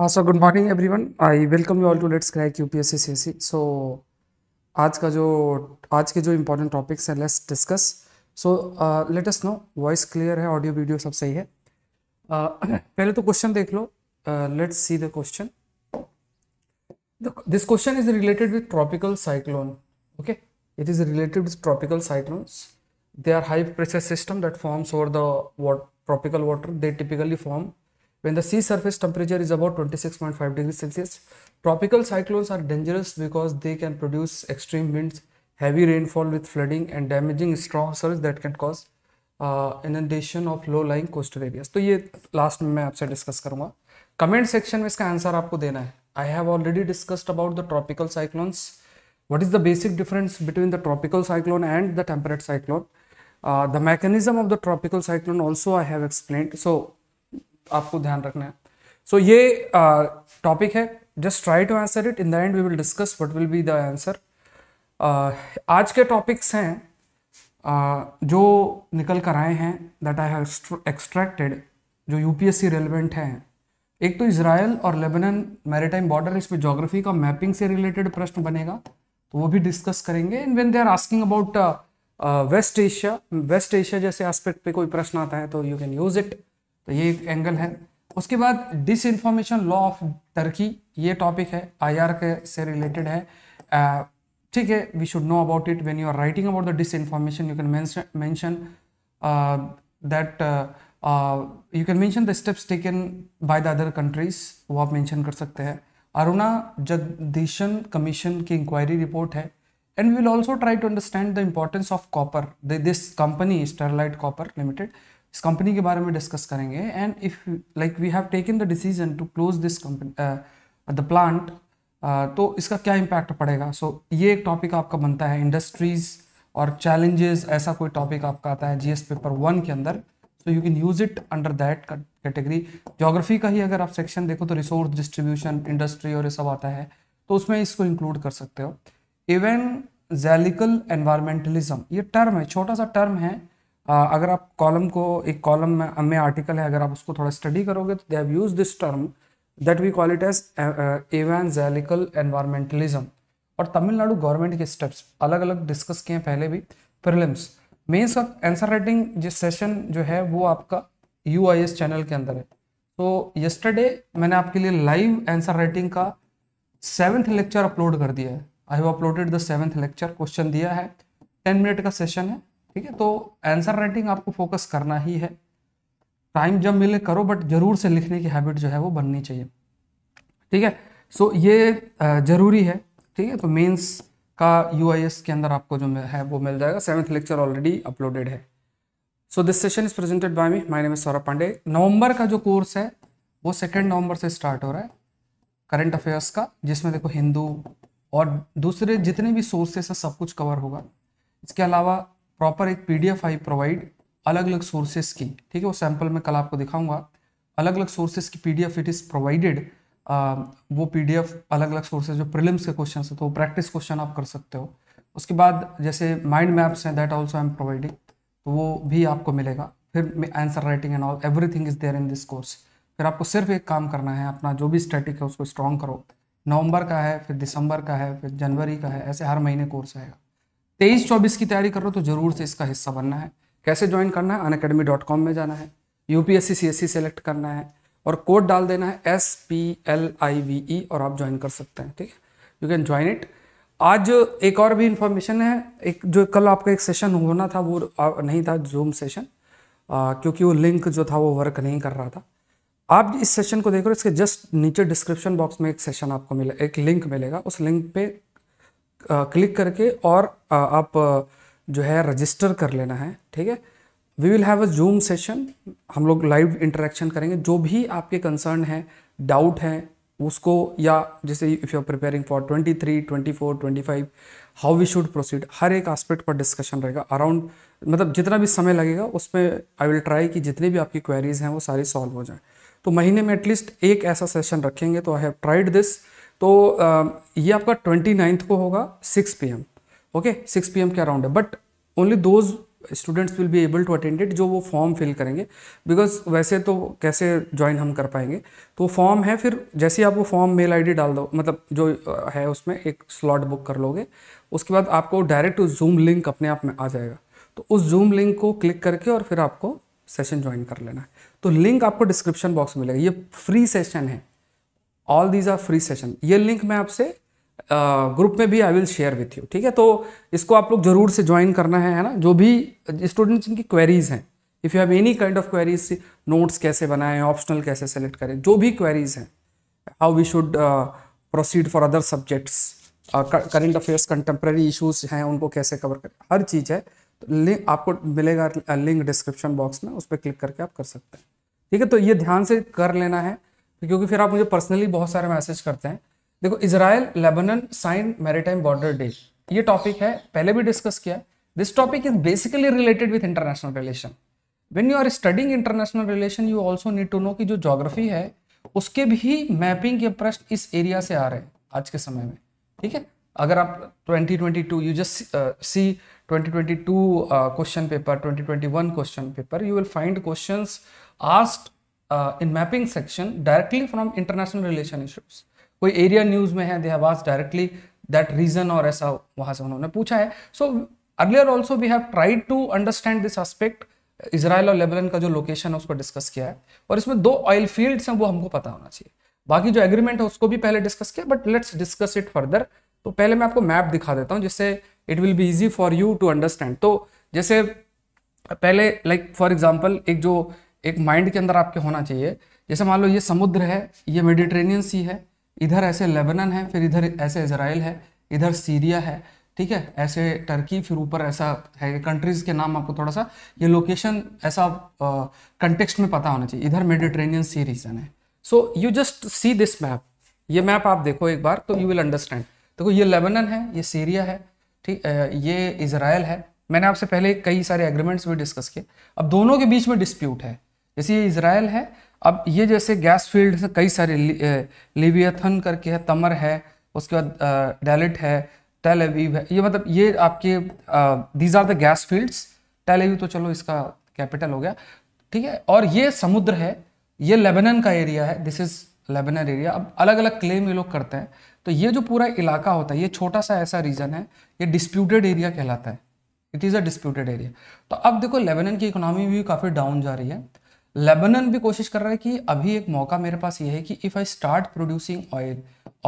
हाँ sir good morning everyone I welcome you all to let's crack UPSC CSC so आज का जो आज के जो इम्पोर्टेंट टॉपिक्स हैं let's discuss so let us know voice clear है ऑडियो वीडियो सब सही है uh, पहले तो क्वेश्चन देख लो let's see the question this question is related with tropical cyclone okay it is related with tropical cyclones they are high pressure system that forms over the tropical water they typically form when the sea surface temperature is about 26.5 degrees Celsius. Tropical cyclones are dangerous because they can produce extreme winds, heavy rainfall with flooding and damaging strong surge that can cause uh, inundation of low-lying coastal areas. So, this last I मैं आपसे discuss करूंगा comment section I इसका answer आपको देना है I have already discussed about the what is the basic difference between the tropical cyclone and the temperate cyclone uh, the mechanism of the tropical cyclone also i have explained so आपको ध्यान रखना है so so, ये topic है just try to answer it in the end we will discuss what will be the answer आज के topics हैं uh, जो निकल कर आए हैं दैट आई हैव एक्सट्रैक्टेड जो यूपीएससी रेलिवेंट हैं एक तो इसराइल और लेबनन मैरिटाइम बॉर्डर इसमें जोग्राफी का मैपिंग से रिलेटेड प्रश्न बनेगा तो वो भी डिस्कस करेंगे and when they are asking about West Asia West Asia जैसे एस्पेक्ट पे कोई प्रश्न आता है तो यू कैन यूज़ इट तो ये एक एंगल है उसके बाद डिसइंफॉर्मेशन लॉ ऑफ टर्की ये टॉपिक है आईआर के से रिलेटेड है ठीक है we should know about it when you are writing about the disinformation you can mention that you can mention the steps taken by the other countries वो आप mention कर सकते हैं अरुणा जगदीशन कमीशन की इंक्वायरी रिपोर्ट है and we'll also try to understand the importance of copper this company Sterlite copper limited इस company के बारे में डिस्कस करेंगे and if like we have taken the decision to close this company the plant तो इसका क्या impact पड़ेगा सो so, ये एक टॉपिक आपका बनता है इंडस्ट्रीज और चैलेंजेस ऐसा कोई टॉपिक आपका आता है जीएस पेपर वन के अंदर so you can use it under that category geography का ही अगर आप सेक्शन देखो तो रिसोर्स डिस्ट्रीब्यूशन इंडस्ट्री और ये सब आता है तो उसमें इसको इंक्लूड कर सकते हो इवन जैलिकल एनवायरमेंटलिज्म ये टर्म है छोटा सा टर्म है अगर आप कॉलम को एक कॉलम में, में आर्टिकल है अगर आप उसको थोड़ा स्टडी करोगे तो they have used this term that we call it as evangelical environmentalism और तमिलनाडु गवर्नमेंट के स्टेप्स अलग अलग डिस्कस किए हैं पहले भी prelims mains of answer writing जिस सेशन जो है वो आपका यू चैनल के अंदर है तो यस्टरडे मैंने आपके लिए लाइव आंसर राइटिंग का सेवन्थ लेक्चर अपलोड कर दिया है I have uploaded the seventh lecture question दिया है टेन मिनट का सेशन है ठीक है तो आंसर राइटिंग आपको फोकस करना ही है टाइम जब मिले करो बट जरूर से लिखने की हैबिट जो है वो बननी चाहिए ठीक है सो so, ये ज़रूरी है ठीक है तो मेंस का यू के अंदर आपको जो है वो मिल जाएगा सेवन्थ लेक्चर ऑलरेडी अपलोडेड है so this session is presented by me my name is Saurabh Pandey नवंबर का जो कोर्स है वो सेकेंड नवंबर से स्टार्ट हो रहा है करंट अफेयर्स का जिसमें देखो हिंदू और दूसरे जितने भी सोर्सेस है सब कुछ कवर होगा इसके अलावा प्रॉपर एक P D F I provide अलग अलग सोर्सेस की ठीक है वो सैम्पल में कल आपको दिखाऊंगा अलग अलग सोर्सेज की P D F it is provided वो पी डी एफ अलग अलग सोर्सेज जो प्रिलिम्स के क्वेश्चन है तो प्रैक्टिस क्वेश्चन आप कर सकते हो उसके बाद जैसे माइंड मैप्स हैं that also I am providing तो वो भी आपको मिलेगा फिर answer writing and all everything is there in this course फिर आपको सिर्फ एक काम करना है अपना जो भी स्टैटिक है उसको स्ट्रॉन्ग करो नवंबर का है फिर दिसंबर का है फिर जनवरी का है ऐसे हर महीने कोर्स आएगा तेईस चौबीस की तैयारी कर रहे हो तो जरूर से इसका हिस्सा बनना है कैसे ज्वाइन करना है अन में जाना है यूपीएससी सीएससी सेलेक्ट करना है और कोड डाल देना है S P L I V E और आप ज्वाइन कर सकते हैं ठीक है यू कैन ज्वाइन इट आज एक और भी इन्फॉर्मेशन है एक जो कल आपका एक सेशन होना था वो नहीं था जूम सेशन आ, क्योंकि वो लिंक जो था वो वर्क नहीं कर रहा था आप इस सेशन को देख रहे हो इसके जस्ट नीचे डिस्क्रिप्शन बॉक्स में एक सेशन आपको मिले एक लिंक मिलेगा उस लिंक पे क्लिक करके और आप जो है रजिस्टर कर लेना है ठीक है we will have a zoom session हम लोग लाइव इंटरेक्शन करेंगे जो भी आपके कंसर्न हैं डाउट हैं उसको या जैसे if you are preparing for 23, 24, 25 how we should proceed हर एक एस्पेक्ट पर डिस्कशन रहेगा अराउंड मतलब जितना भी समय लगेगा उसमें आई विल ट्राई कि जितनी भी आपकी क्वेरीज हैं वो सारी सॉल्व हो जाए तो महीने में एटलीस्ट एक ऐसा सेशन रखेंगे तो आई हैव ट्राइड दिस तो ये आपका ट्वेंटी नाइन्थ को होगा six P M okay six P M के अराउंड है but only those students will be able to attend it जो वो फॉर्म फिल करेंगे बिकॉज वैसे तो कैसे ज्वाइन हम कर पाएंगे तो फॉर्म है फिर जैसे आप वो फॉर्म मेल आईडी डाल दो मतलब जो है उसमें एक स्लॉट बुक कर लोगे उसके बाद आपको डायरेक्ट जूम लिंक अपने आप में आ जाएगा तो उस जूम लिंक को क्लिक करके और फिर आपको सेशन ज्वाइन कर लेना है तो लिंक आपको डिस्क्रिप्शन बॉक्स में मिलेगा ये फ्री सेशन है all these are free session ये लिंक मैं आपसे ग्रुप में भी I will share with you ठीक है तो इसको आप लोग जरूर से ज्वाइन करना है है ना जो भी स्टूडेंट्स जिनकी क्वेरीज हैं if you have any kind of queries notes कैसे बनाएं ऑप्शनल कैसे सेलेक्ट करें जो भी क्वेरीज हैं how we should proceed for other subjects current affairs contemporary issues हैं उनको कैसे कवर करें हर चीज़ है तो लिंक आपको मिलेगा लिंक डिस्क्रिप्शन बॉक्स में उस पर क्लिक करके आप कर सकते हैं ठीक है तो ये ध्यान से कर लेना है तो क्योंकि फिर आप मुझे पर्सनली बहुत सारे मैसेज करते हैं देखो Israel Lebanon sign maritime border day ये टॉपिक है पहले भी डिस्कस किया this topic is basically related with international relation when you are studying international relation you also need to know कि जो जोग्राफी है उसके भी मैपिंग के प्रश्न इस एरिया से आ रहे हैं आज के समय में ठीक है अगर आप 2022 you just see 2022 question paper 2021 question paper you will find questions asked in mapping section directly from international relation issues कोई एरिया न्यूज में है they have asked directly that region और ऐसा वहां से उन्होंने पूछा है so earlier also we have tried to understand this aspect Israel और लेबनन का जो लोकेशन है उसको डिस्कस किया है और इसमें दो ऑयल फील्ड हैं वो हमको पता होना चाहिए बाकी जो एग्रीमेंट है उसको भी पहले डिस्कस किया but let's discuss it further तो पहले मैं आपको मैप दिखा देता हूँ जिससे it will be easy for you to understand तो जैसे पहले लाइक फॉर एग्जाम्पल एक जो एक माइंड के अंदर आपके होना चाहिए जैसे मान लो ये समुद्र है ये मेडिट्रेनियन सी है इधर ऐसे लेबनन है फिर इधर ऐसे इसराइल है इधर सीरिया है ठीक है ऐसे टर्की फिर ऊपर ऐसा है कंट्रीज के नाम आपको थोड़ा सा ये लोकेशन ऐसा कंटेक्सट में पता होना चाहिए इधर मेडिट्रेनियन सी रीजन है so you just see this map ये मैप आप देखो एक बार तो यू विल अंडरस्टैंड देखो ये लेबनन है ये सीरिया है ठीक ये इसराइल है मैंने आपसे पहले कई सारे एग्रीमेंट्स भी डिस्कस किए अब दोनों के बीच में डिस्प्यूट है जैसे ये इसराइल है अब ये जैसे गैस फील्ड से कई सारे लिवियथन करके है तमर है उसके बाद डेलिट है टेल एवीव है ये मतलब ये आपके these are the gas fields Tel Aviv तो चलो इसका कैपिटल हो गया ठीक है और ये समुद्र है ये लेबनन का एरिया है दिस इज लेबनन एरिया अब अलग अलग क्लेम ये लोग करते हैं तो ये जो पूरा इलाका होता है ये छोटा सा ऐसा रीजन है ये डिस्प्यूटेड एरिया कहलाता है it is a disputed area तो अब देखो लेबनन की इकोनॉमी भी काफ़ी डाउन जा रही है लेबनन भी कोशिश कर रहा है कि अभी एक मौका मेरे पास ये है कि if I start producing oil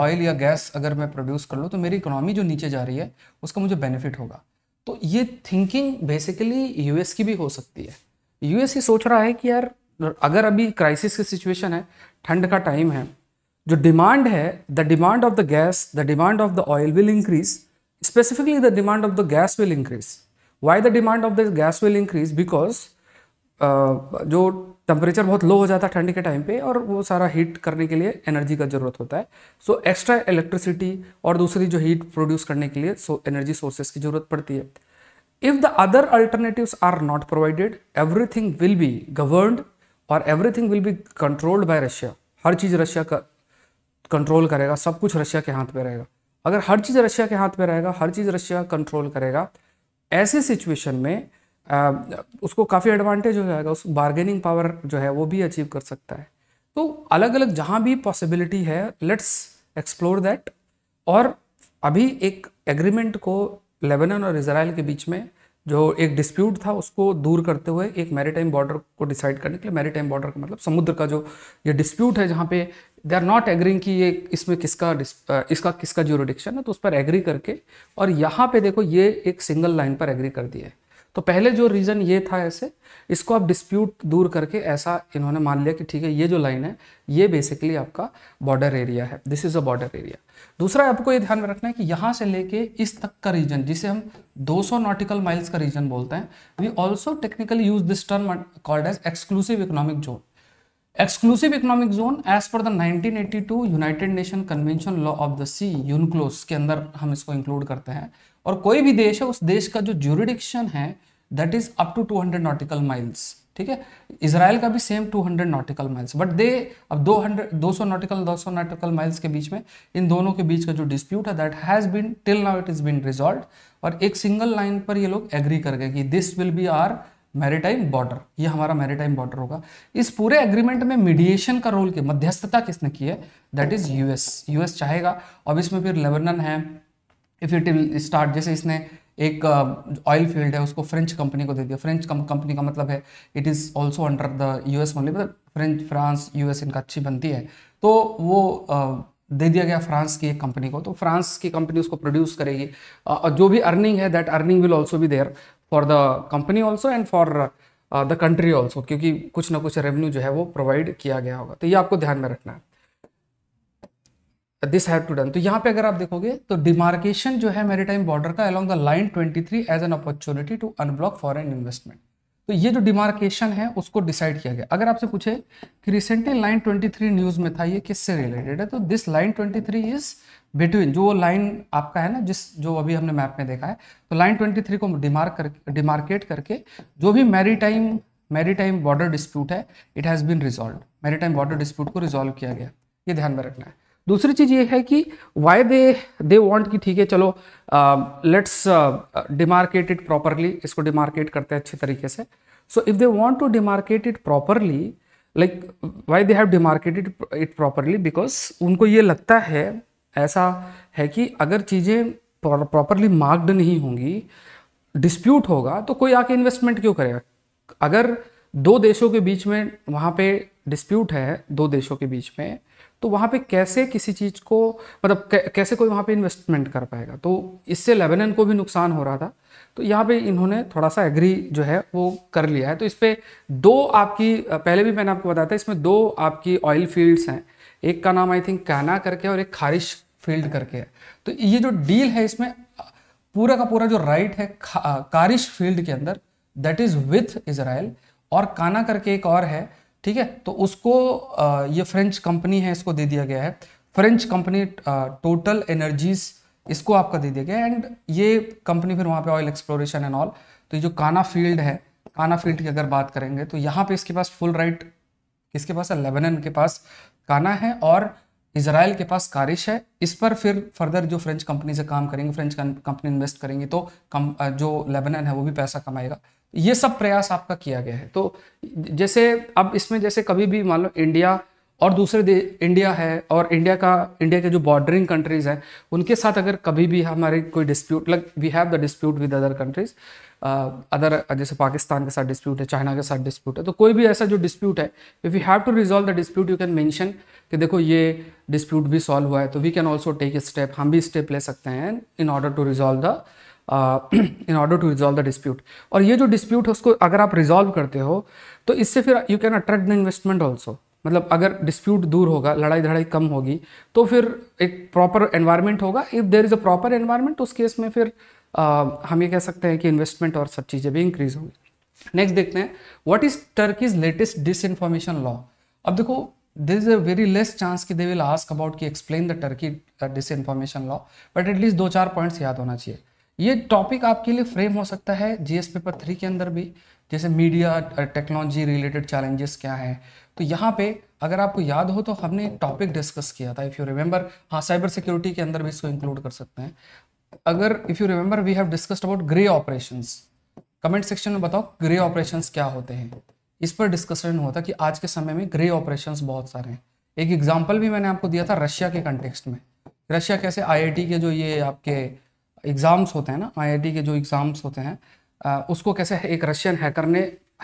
oil या गैस अगर मैं प्रोड्यूस कर लूँ तो मेरी इकोनॉमी जो नीचे जा रही है उसका मुझे बेनिफिट होगा तो ये थिंकिंग बेसिकली यूएस की भी हो सकती है यूएस ये सोच रहा है कि यार अगर अभी क्राइसिस की सिचुएशन है ठंड का टाइम है जो डिमांड है the demand of the gas the demand of the oil will increase specifically the demand of the gas will increase why the demand of the gas will increase because जो temperature बहुत low हो जाता है ठंडी के time पे और वो सारा हीट करने के लिए एनर्जी का ज़रूरत होता है सो एक्स्ट्रा इलेक्ट्रिसिटी और दूसरी जो हीट प्रोड्यूस करने के लिए सो एनर्जी सोर्सेज की ज़रूरत पड़ती है if the other alternatives are not provided everything will be governed और everything will be controlled by Russia हर चीज़ रशिया का कंट्रोल करेगा सब कुछ रशिया के हाथ में रहेगा अगर हर चीज़ रशिया के हाथ में रहेगा हर चीज़ रशिया कंट्रोल करेगा ऐसे सिचुएशन में उसको काफ़ी एडवांटेज हो जाएगा उस बार्गेनिंग पावर जो है वो भी अचीव कर सकता है तो अलग अलग जहाँ भी पॉसिबिलिटी है लेट्स एक्सप्लोर दैट और अभी एक एग्रीमेंट को लेबनान और इसराइल के बीच में जो एक डिस्प्यूट था उसको दूर करते हुए एक मैरीटाइम बॉर्डर को डिसाइड करने के लिए मैरीटाइम बॉर्डर का मतलब समुद्र का जो ये डिस्प्यूट है जहाँ पे दे आर नॉट एग्रिंग कि ये इसमें किसका इसका किसका ज्यूरोडिक्शन है तो उस पर एग्री करके और यहाँ पे देखो ये एक सिंगल लाइन पर एग्री कर दिया है तो पहले जो रीज़न ये था ऐसे इसको आप डिस्प्यूट दूर करके ऐसा इन्होंने मान लिया कि ठीक है ये जो लाइन है ये बेसिकली आपका बॉर्डर एरिया है this is a border area दूसरा आपको ये ध्यान में रखना है कि यहां से लेके इस तक का रीजन जिसे हम 200 नॉटिकल माइल्स का रीजन बोलते हैं we also technically use this term called as exclusive economic zone exclusive economic zone as per nineteen eighty two United Nation Convention law of the sea UNCLOS के अंदर हम इसको include करते हैं और कोई भी देश है उस देश का जो ज्यूरिडिक्शन है that is up to 200 nautical miles ठीक है इसराइल का भी same 200 nautical miles but they अब 200 200 नॉटिकल 200 नॉटिकल माइल्स के बीच में इन दोनों के बीच का जो डिस्प्यूट है that has been till now it is been resolve और एक सिंगल लाइन पर ये लोग एग्री कर गए कि this will be our maritime border ये हमारा मैरिटाइम बॉर्डर होगा इस पूरे एग्रीमेंट में मीडिएशन का रोल किया मध्यस्थता किसने की है दैट इज़ यूएस यूएस चाहेगा अब इसमें फिर लेबनन है इफ इट विल स्टार्ट जैसे इसने एक ऑयल फील्ड है उसको फ्रेंच कंपनी को दे दिया फ्रेंच कंपनी का मतलब है it is also under the U S only मतलब फ्रेंच फ्रांस यू एस इनका अच्छी बनती है तो वो दे दिया गया फ्रांस की एक कंपनी को तो फ्रांस की कंपनी उसको प्रोड्यूस करेगी और जो भी अर्निंग है that earning will also be there for the company also and for the country also क्योंकि कुछ ना कुछ रेवेन्यू जो है वो प्रोवाइड किया गया होगा तो ये आपको ध्यान में रखना है दिस हैव टू डन तो यहाँ पे अगर आप देखोगे तो डिमार्केशन जो है मेरीटाइम बॉर्डर का along the line 23 as an opportunity to unblock foreign investment तो ये जो डिमार्केशन है उसको डिसाइड किया गया अगर आपसे पूछे कि रिसेंटली लाइन 23 न्यूज़ में था ये किससे रिलेटेड है तो दिस लाइन 23 इज बिटवीन जो लाइन आपका है ना जिस जो अभी हमने मैप में देखा है तो लाइन 23 को डिमार्क करके डिमार्केट करके जो भी मैरीटाइम मैरीटाइम बॉर्डर डिस्प्यूट है it has been resolve maritime border dispute को रिजॉल्व किया गया ये ध्यान में रखना है दूसरी चीज़ ये है कि वाई दे दे वांट कि ठीक है चलो लेट्स डिमार्केट इट प्रॉपरली इसको डिमार्केट करते हैं अच्छे तरीके से so if they want to demarcate it properly like why they have demarcated it properly because उनको ये लगता है ऐसा है कि अगर चीज़ें प्रॉपरली मार्क्ड नहीं होंगी डिस्प्यूट होगा तो कोई आके इन्वेस्टमेंट क्यों करेगा अगर दो देशों के बीच में वहाँ पे डिस्प्यूट है दो देशों के बीच में तो वहाँ पे कैसे किसी चीज़ को मतलब कैसे कोई वहाँ पे इन्वेस्टमेंट कर पाएगा तो इससे लेबनन को भी नुकसान हो रहा था तो यहाँ पे इन्होंने थोड़ा सा एग्री जो है वो कर लिया है तो इस पर दो आपकी पहले भी मैंने आपको बताया था इसमें दो आपकी ऑयल फील्ड्स हैं एक का नाम आई थिंक कहना करके और एक खारिश फील्ड करके है तो ये जो डील है इसमें पूरा का पूरा जो राइट है कारिश फील्ड के अंदर दैट इज़ विथ इसराइल और काना करके एक और है ठीक है तो उसको ये फ्रेंच कंपनी है इसको दे दिया गया है फ्रेंच कंपनी टोटल एनर्जीज इसको आपका दे दिया गया एंड ये कंपनी फिर वहाँ पे ऑयल एक्सप्लोरेशन एंड ऑल तो ये जो काना फील्ड है काना फील्ड की अगर बात करेंगे तो यहाँ पे इसके पास फुल राइट किसके पास है लेबनन के पास काना है और इसराइल के पास कारिश है इस पर फिर फर्दर जो फ्रेंच कंपनी से काम करेंगे फ्रेंच कंपनी इन्वेस्ट करेंगी तो कम जो लेबनन है वो भी पैसा कमाएगा ये सब प्रयास आपका किया गया है तो जैसे अब इसमें जैसे कभी भी मान लो इंडिया और दूसरे इंडिया है और इंडिया का इंडिया के जो बॉर्डरिंग कंट्रीज हैं उनके साथ अगर कभी भी हमारे कोई dispute like we have the dispute with other countries other जैसे पाकिस्तान के साथ डिस्प्यूट है चाइना के साथ डिस्प्यूट है तो कोई भी ऐसा जो डिस्प्यूट है if you have to resolve the dispute you can mention कि देखो ये डिस्प्यूट भी सॉल्व हुआ है तो we can also take step हम भी स्टेप ले सकते हैं in order to resolve the in order to resolve the dispute और ये जो डिस्प्यूट है उसको अगर आप रिजॉल्व करते हो तो इससे फिर you can attract the investment also मतलब अगर डिस्प्यूट दूर होगा लड़ाई धड़ाई कम होगी तो फिर एक प्रॉपर एनवायरनमेंट होगा if there is a proper environment तो उस केस में फिर आ, uh, हम ये कह सकते हैं कि इन्वेस्टमेंट और सब चीज़ें भी इंक्रीज होंगी नेक्स्ट देखते हैं what is Turkey's latest disinformation law अब देखो this is a very less chance कि दे विल आस्क अबाउट कि explain the Turkey disinformation law but at least दो चार पॉइंट्स याद होना चाहिए ये टॉपिक आपके लिए फ्रेम हो सकता है जीएस पेपर थ्री के अंदर भी जैसे मीडिया टेक्नोलॉजी रिलेटेड चैलेंजेस क्या है तो यहाँ पे अगर आपको याद हो तो हमने टॉपिक डिस्कस किया था इफ़ यू रिमेंबर हाँ साइबर सिक्योरिटी के अंदर भी इसको इंक्लूड कर सकते हैं अगर if you remember we have discussed about grey operation comment section में बताओ ग्रे ऑपरेशन क्या होते हैं इस पर डिस्कशन हुआ था कि आज के समय में ग्रे ऑपरेशन बहुत सारे हैं एक एग्जाम्पल भी मैंने आपको दिया था रशिया के कंटेक्सट में रशिया कैसे आई के जो ये आपके एग्ज़ाम्स होते हैं ना आईआईटी के जो एग्ज़ाम्स होते हैं आ, उसको कैसे एक रशियन हैकर ने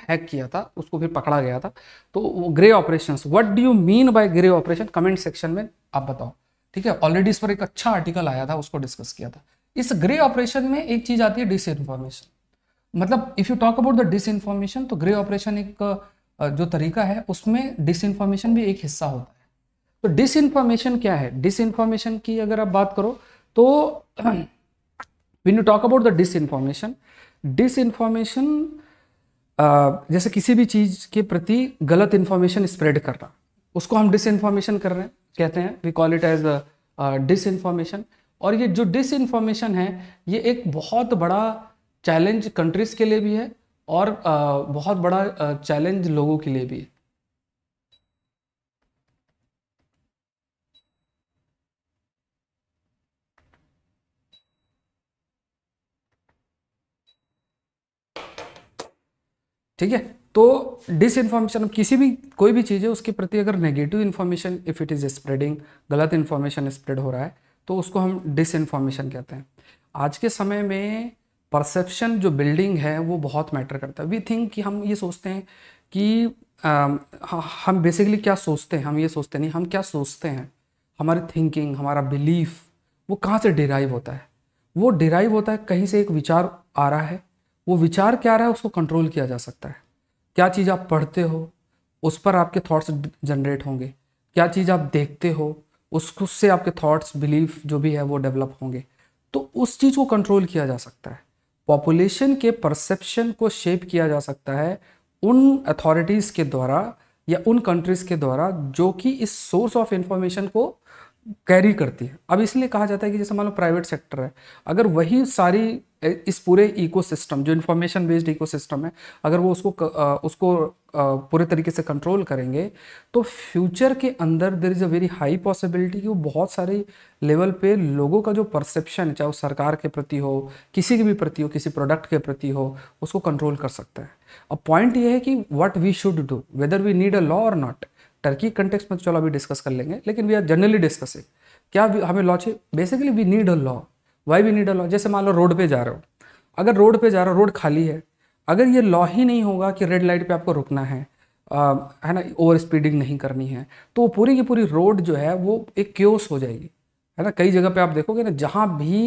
हैक किया था उसको फिर पकड़ा गया था तो वो grey operation what do you mean by grey operation comment section में आप बताओ ठीक है ऑलरेडी इस पर एक अच्छा आर्टिकल आया था उसको डिस्कस किया था इस ग्रे ऑपरेशन में एक चीज़ आती है डिस इन्फॉर्मेशन मतलब if you talk about the disinformation तो ग्रे ऑपरेशन एक जो तरीका है उसमें डिस इन्फॉर्मेशन भी एक हिस्सा होता है तो डिस इन्फॉर्मेशन क्या है डिस इन्फॉर्मेशन की अगर आप बात करो तो when you talk about the disinformation disinformation uh, जैसे किसी भी चीज के प्रति गलत इन्फॉर्मेशन स्प्रेड करना उसको हम डिसइंफॉर्मेशन कर रहे हैं कहते हैं we call it as information और ये जो डिसइंफॉर्मेशन है ये एक बहुत बड़ा चैलेंज कंट्रीज के लिए भी है और uh, बहुत बड़ा चैलेंज uh, लोगों के लिए भी है ठीक है तो डिस इन्फॉर्मेशन किसी भी कोई भी चीज़ है उसके प्रति अगर negative information if it is spreading गलत इन्फॉर्मेशन स्प्रेड हो रहा है तो उसको हम डिस इन्फॉर्मेशन कहते हैं आज के समय में परसेप्शन जो बिल्डिंग है वो बहुत मैटर करता है वी थिंक कि हम ये सोचते हैं कि आ, हम बेसिकली क्या सोचते हैं हम ये सोचते नहीं हम क्या सोचते हैं हमारी थिंकिंग हमारा बिलीफ वो कहाँ से डिराइव होता है वो डिराइव होता है कहीं से एक विचार आ रहा है वो विचार क्या रहा है उसको कंट्रोल किया जा सकता है क्या चीज़ आप पढ़ते हो उस पर आपके थॉट्स जनरेट होंगे क्या चीज़ आप देखते हो उसको से आपके थॉट्स बिलीफ जो भी है वो डेवलप होंगे तो उस चीज़ को कंट्रोल किया जा सकता है पॉपुलेशन के परसेप्शन को शेप किया जा सकता है उन अथॉरिटीज़ के द्वारा या उन कंट्रीज़ के द्वारा जो कि इस सोर्स ऑफ इन्फॉर्मेशन को कैरी करती है अब इसलिए कहा जाता है कि जैसे मान लो प्राइवेट सेक्टर है अगर वही सारी इस पूरे इकोसिस्टम जो इन्फॉर्मेशन बेस्ड इकोसिस्टम है अगर वो उसको उसको पूरे तरीके से कंट्रोल करेंगे तो फ्यूचर के अंदर there is a very high possibility कि वो बहुत सारे लेवल पे लोगों का जो परसेप्शन है चाहे वो सरकार के प्रति हो किसी के भी प्रति हो किसी प्रोडक्ट के प्रति हो उसको कंट्रोल कर सकते हैं अब पॉइंट ये है कि what we should do whether we need a law और नॉट टर्की कंटेक्स में तो चलो अभी डिस्कस कर लेंगे लेकिन वी आर जनरली डिस्कसिंग क्या हमें लॉ चाहिए basically we need a law why we need a law जैसे मान लो रोड पे जा रहे हो अगर रोड पे जा रहे हो रोड खाली है अगर ये लॉ ही नहीं होगा कि रेड लाइट पे आपको रुकना है आ, है ना ओवर स्पीडिंग नहीं करनी है तो वो पूरी की पूरी रोड जो है वो एक क्योस हो जाएगी है ना कई जगह पे आप देखोगे ना जहाँ भी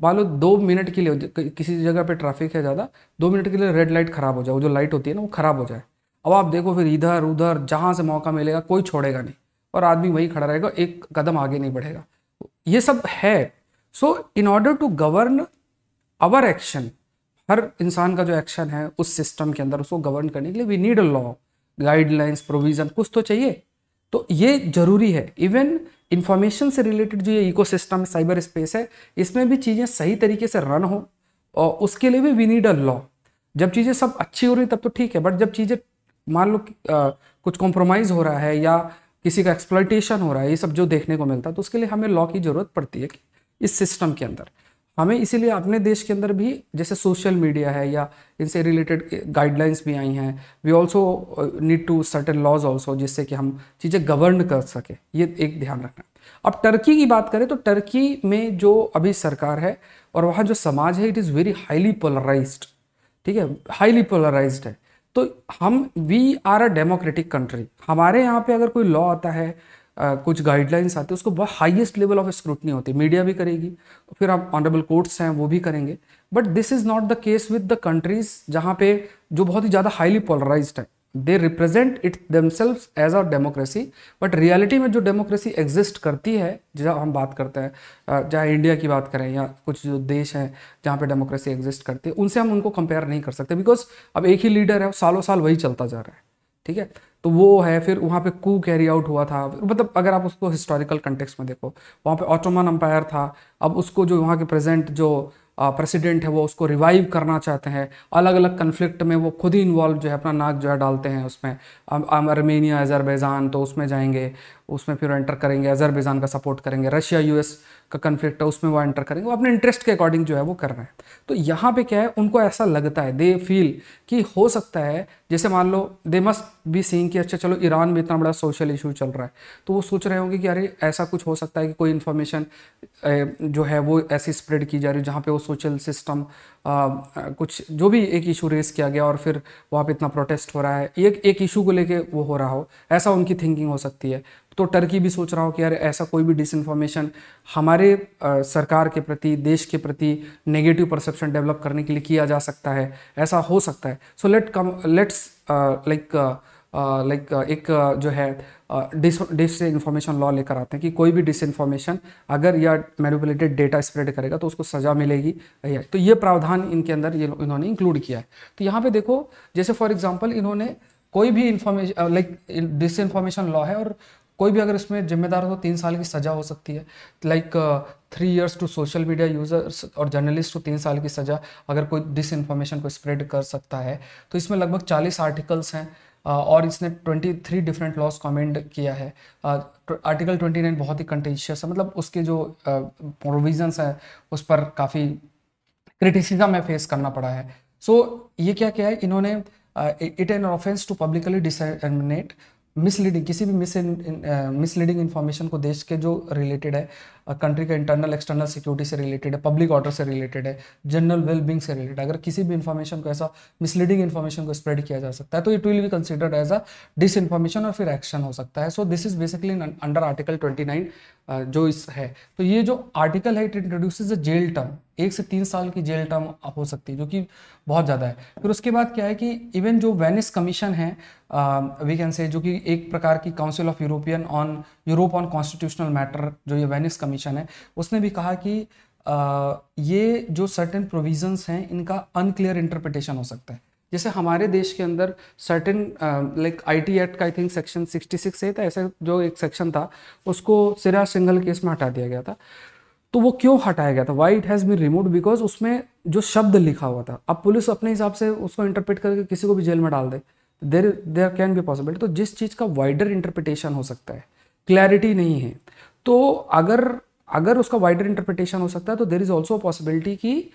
मान लो दो मिनट के लिए किसी जगह पे ट्रैफिक है ज़्यादा दो मिनट के लिए रेड लाइट खराब हो जाए वो जो लाइट होती है ना वो खराब हो जाए अब आप देखो फिर इधर उधर जहाँ से मौका मिलेगा कोई छोड़ेगा नहीं और आदमी वहीं खड़ा रहेगा एक कदम आगे नहीं बढ़ेगा ये सब है so in order to govern our action हर इंसान का जो एक्शन है उस सिस्टम के अंदर उसको गवर्न करने के लिए we need a law guidelines provision कुछ तो चाहिए तो ये जरूरी है इवन इन्फॉर्मेशन से रिलेटेड जो ये इकोसिस्टम साइबर स्पेस है इसमें भी चीज़ें सही तरीके से रन हो और उसके लिए भी वी नीड अ लॉ जब चीज़ें सब अच्छी हो रही तब तो ठीक है बट जब चीज़ें मान लो कुछ कॉम्प्रोमाइज हो रहा है या किसी का एक्सप्लाइटेशन हो रहा है ये सब जो देखने को मिलता है तो उसके लिए हमें लॉ की ज़रूरत पड़ती है इस सिस्टम के अंदर हमें इसीलिए अपने देश के अंदर भी जैसे सोशल मीडिया है या इनसे रिलेटेड गाइडलाइंस भी आई हैं we also need to certain laws also जिससे कि हम चीज़ें गवर्न कर सके ये एक ध्यान रखना अब टर्की की बात करें तो टर्की में जो अभी सरकार है और वहाँ जो समाज है it is very highly polarise ठीक है हाईली पोलराइज है तो हम we are a democratic country हमारे यहाँ पे अगर कोई लॉ आता है आ, कुछ गाइडलाइंस आते हैं उसको बहुत हाईएस्ट लेवल ऑफ स्क्रूटनी होती है मीडिया भी करेगी तो फिर आप ऑनरेबल कोर्ट्स हैं वो भी करेंगे but this is not the case with the countries जहाँ पे जो बहुत ही ज़्यादा हाईली पोलराइज है they represent it themselves as a democracy but reality में जो डेमोक्रेसी एग्जिस्ट करती है जहाँ हम बात करते हैं चाहे इंडिया की बात करें या कुछ जो देश हैं जहाँ पे डेमोक्रेसी एग्जिस्ट करती है उनसे हम उनको कंपेयर नहीं कर सकते बिकॉज अब एक ही लीडर है सालों साल वही चलता जा रहा है ठीक है तो वो है फिर वहाँ पे कू कैरी आउट हुआ था मतलब अगर आप उसको हिस्टोरिकल कंटेक्स में देखो वहाँ पे ऑटोमन अम्पायर था अब उसको जो वहाँ के प्रेजेंट जो प्रेसिडेंट है वो उसको रिवाइव करना चाहते हैं अलग अलग कन्फ्लिक्ट में वो खुद ही इन्वॉल्व जो है अपना नाक जो है डालते हैं उसमें आर्मेनिया अज़रबैजान तो उसमें जाएंगे उसमें फिर एंटर करेंगे अज़रबैजान का सपोर्ट करेंगे रशिया यूएस का कन्फ्लिक्ट है उसमें वो एंटर करेंगे वो अपने इंटरेस्ट के अकॉर्डिंग जो है वो कर रहे हैं तो यहाँ पे क्या है उनको ऐसा लगता है दे फील कि हो सकता है जैसे मान लो दे मस्ट बी सीन कि अच्छा चलो ईरान में इतना बड़ा सोशल इशू चल रहा है तो वो सोच रहे होंगे कि अरे ऐसा कुछ हो सकता है कि कोई इन्फॉर्मेशन जो है वो ऐसी स्प्रेड की जा रही है जहाँ पर वो सोशल सिस्टम आ, कुछ जो भी एक इशू रेस किया गया और फिर वहाँ पर इतना प्रोटेस्ट हो रहा है एक एक इशू को लेके वो हो रहा हो ऐसा उनकी थिंकिंग हो सकती है तो टर्की भी सोच रहा हो कि यार ऐसा कोई भी डिसइंफॉर्मेशन हमारे आ, सरकार के प्रति देश के प्रति नेगेटिव परसेप्शन डेवलप करने के लिए किया जा सकता है ऐसा हो सकता है so let come let's like like एक जो है डिस इन्फॉर्मेशन लॉ लेकर आते हैं कि कोई भी डिसइनफॉर्मेशन अगर या मैनिपुलेटेड डेटा स्प्रेड करेगा तो उसको सजा मिलेगी तो ये प्रावधान इनके अंदर ये इन्होंने इंक्लूड किया है तो यहाँ पे देखो जैसे फॉर एग्जाम्पल इन्होंने कोई भी information like disinformation law है और कोई भी अगर इसमें जिम्मेदार हो तो तीन साल की सज़ा हो सकती है like three years to social media users और जर्नलिस्ट को तीन साल की सज़ा अगर कोई डिस इन्फॉर्मेशन को स्प्रेड कर सकता है तो इसमें लगभग चालीस आर्टिकल्स हैं uh, और इसने ट्वेंटी थ्री डिफरेंट लॉस कमेंड किया है आर्टिकल ट्वेंटी नाइन बहुत ही कंटेंशियस है मतलब उसके जो प्रोविजंस uh, हैं उस पर काफ़ी क्रिटिसिज्म है फेस करना पड़ा है सो so, ये क्या क्या है इन्होंने it an offence to publicly disseminate misleading किसी भी मिस मिसलीडिंग इन्फॉर्मेशन को देश के जो रिलेटेड है कंट्री का इंटरनल एक्सटर्नल सिक्योरिटी से रिलेटेड है पब्लिक ऑर्डर से रिलेटेड है जनरल वेलबींग से रिलेटेड अगर किसी भी इन्फॉर्मेशन को ऐसा मिसलीडिंग इन्फॉर्मेशन को स्प्रेड किया जा सकता है तो इट विल भी considered as a disinformation और फिर एक्शन हो सकता है so this is basically under article twenty nine जो इस है तो ये जो आर्टिकल है it introduce a jail term एक से तीन साल की जेल टर्म हो सकती है जो कि बहुत ज़्यादा है फिर उसके बाद क्या है कि इवन जो वेनिस कमीशन है वी कैन से जो कि एक प्रकार की council of European on Europe on constitutional matter जो ये वेनिस कमीशन है उसने भी कहा कि आ, ये जो सर्टेन प्रोविजंस हैं इनका अनक्लियर इंटरप्रिटेशन हो सकता है जैसे हमारे देश के अंदर certain like I T act का आई थिंक सेक्शन 66 से था ऐसा जो एक सेक्शन था उसको सिरा सिंगल केस में हटा दिया गया था तो वो क्यों हटाया गया था why it has been remove because उसमें जो शब्द लिखा हुआ था अब पुलिस अपने हिसाब से उसको इंटरप्रेट करके किसी को भी जेल में डाल दे there there can be possibility तो जिस चीज़ का वाइडर इंटरप्रिटेशन हो सकता है क्लैरिटी नहीं है तो अगर अगर उसका वाइडर इंटरप्रिटेशन हो सकता है तो देर इज़ ऑल्सो पॉसिबिलिटी कि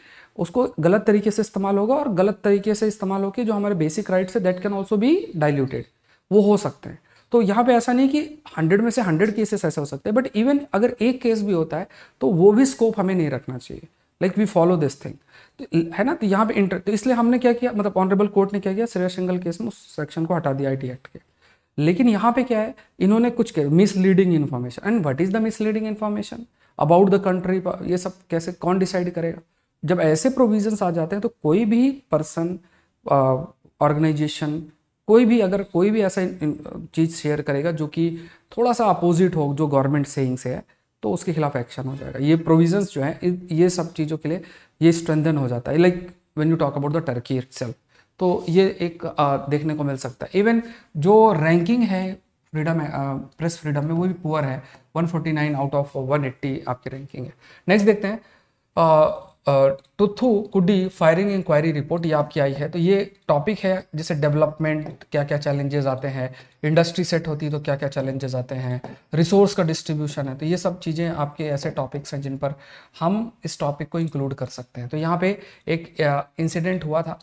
उसको गलत तरीके से इस्तेमाल होगा और गलत तरीके से इस्तेमाल होकर जो हमारे बेसिक राइट्स है दैट कैन ऑल्सो भी डाइल्यूटेड वो हो सकते हैं तो यहाँ पे ऐसा नहीं कि 100 में से 100 केसेस ऐसे हो सकते हैं बट इवन अगर एक केस भी होता है तो वो भी स्कोप हमें नहीं रखना चाहिए like we follow this thing है ना तो यहाँ पे इंटर तो इसलिए हमने क्या किया मतलब ऑनरेबल कोर्ट ने क्या किया श्रेया सिंगल केस में उस सेक्शन को हटा दिया आई एक्ट के लेकिन यहाँ पे क्या है इन्होंने कुछ misleading information and what is the misleading information about the country ये सब कैसे कौन डिसाइड करेगा जब ऐसे प्रोविजंस आ जाते हैं तो कोई भी पर्सन ऑर्गेनाइजेशन कोई भी अगर कोई भी ऐसा चीज़ शेयर करेगा जो कि थोड़ा सा अपोजिट हो जो गवर्नमेंट सेइंग से है तो उसके खिलाफ एक्शन हो जाएगा ये प्रोविजन्स जो है ये सब चीज़ों के लिए ये स्ट्रेंथन हो जाता है like when you talk about the Turkey itself तो ये एक देखने को मिल सकता है इवन जो रैंकिंग है फ्रीडम है प्रेस फ्रीडम में वो भी पुअर है 149 आउट ऑफ 180 आपकी रैंकिंग है नेक्स्ट देखते हैं टुथू कुडी फायरिंग इंक्वायरी रिपोर्ट ये आपकी आई है तो ये टॉपिक है जैसे डेवलपमेंट क्या क्या चैलेंजेस आते हैं इंडस्ट्री सेट होती है तो क्या क्या चैलेंजेस आते हैं रिसोर्स का डिस्ट्रीब्यूशन है तो ये सब चीज़ें आपके ऐसे टॉपिक्स हैं जिन पर हम इस टॉपिक को इंक्लूड कर सकते हैं तो यहाँ पे एक इंसिडेंट हुआ था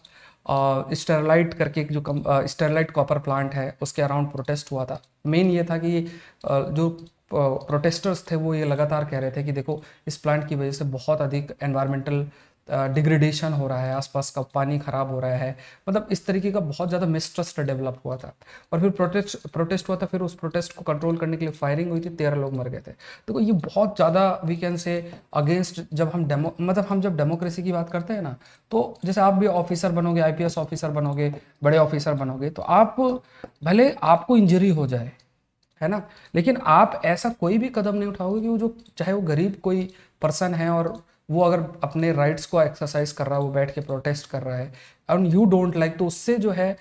स्टरलाइट करके एक जो कम स्टेरलाइट कॉपर प्लांट है उसके अराउंड प्रोटेस्ट हुआ था मेन ये था कि जो प्रोटेस्टर्स थे वो ये लगातार कह रहे थे कि देखो इस प्लांट की वजह से बहुत अधिक एनवायरमेंटल डिग्रेडेशन हो रहा है आसपास का पानी खराब हो रहा है मतलब इस तरीके का बहुत ज़्यादा मिसट्रस्ट डेवलप हुआ था और फिर प्रोटेस्ट प्रोटेस्ट हुआ था फिर उस प्रोटेस्ट को कंट्रोल करने के लिए फायरिंग हुई थी तेरह लोग मर गए थे देखो तो ये बहुत ज़्यादा वी कैन से अगेंस्ट जब हम डेमो मतलब हम जब डेमोक्रेसी की बात करते हैं ना तो जैसे आप भी ऑफिसर बनोगे आई ऑफिसर बनोगे बड़े ऑफिसर बनोगे तो आप भले आपको इंजरी हो जाए है ना लेकिन आप ऐसा कोई भी कदम नहीं उठाओगे कि वो जो चाहे वो गरीब कोई पर्सन है और वो अगर अपने राइट्स को एक्सरसाइज कर रहा है वो बैठ के प्रोटेस्ट कर रहा है एंड यू डोंट लाइक तो उससे जो है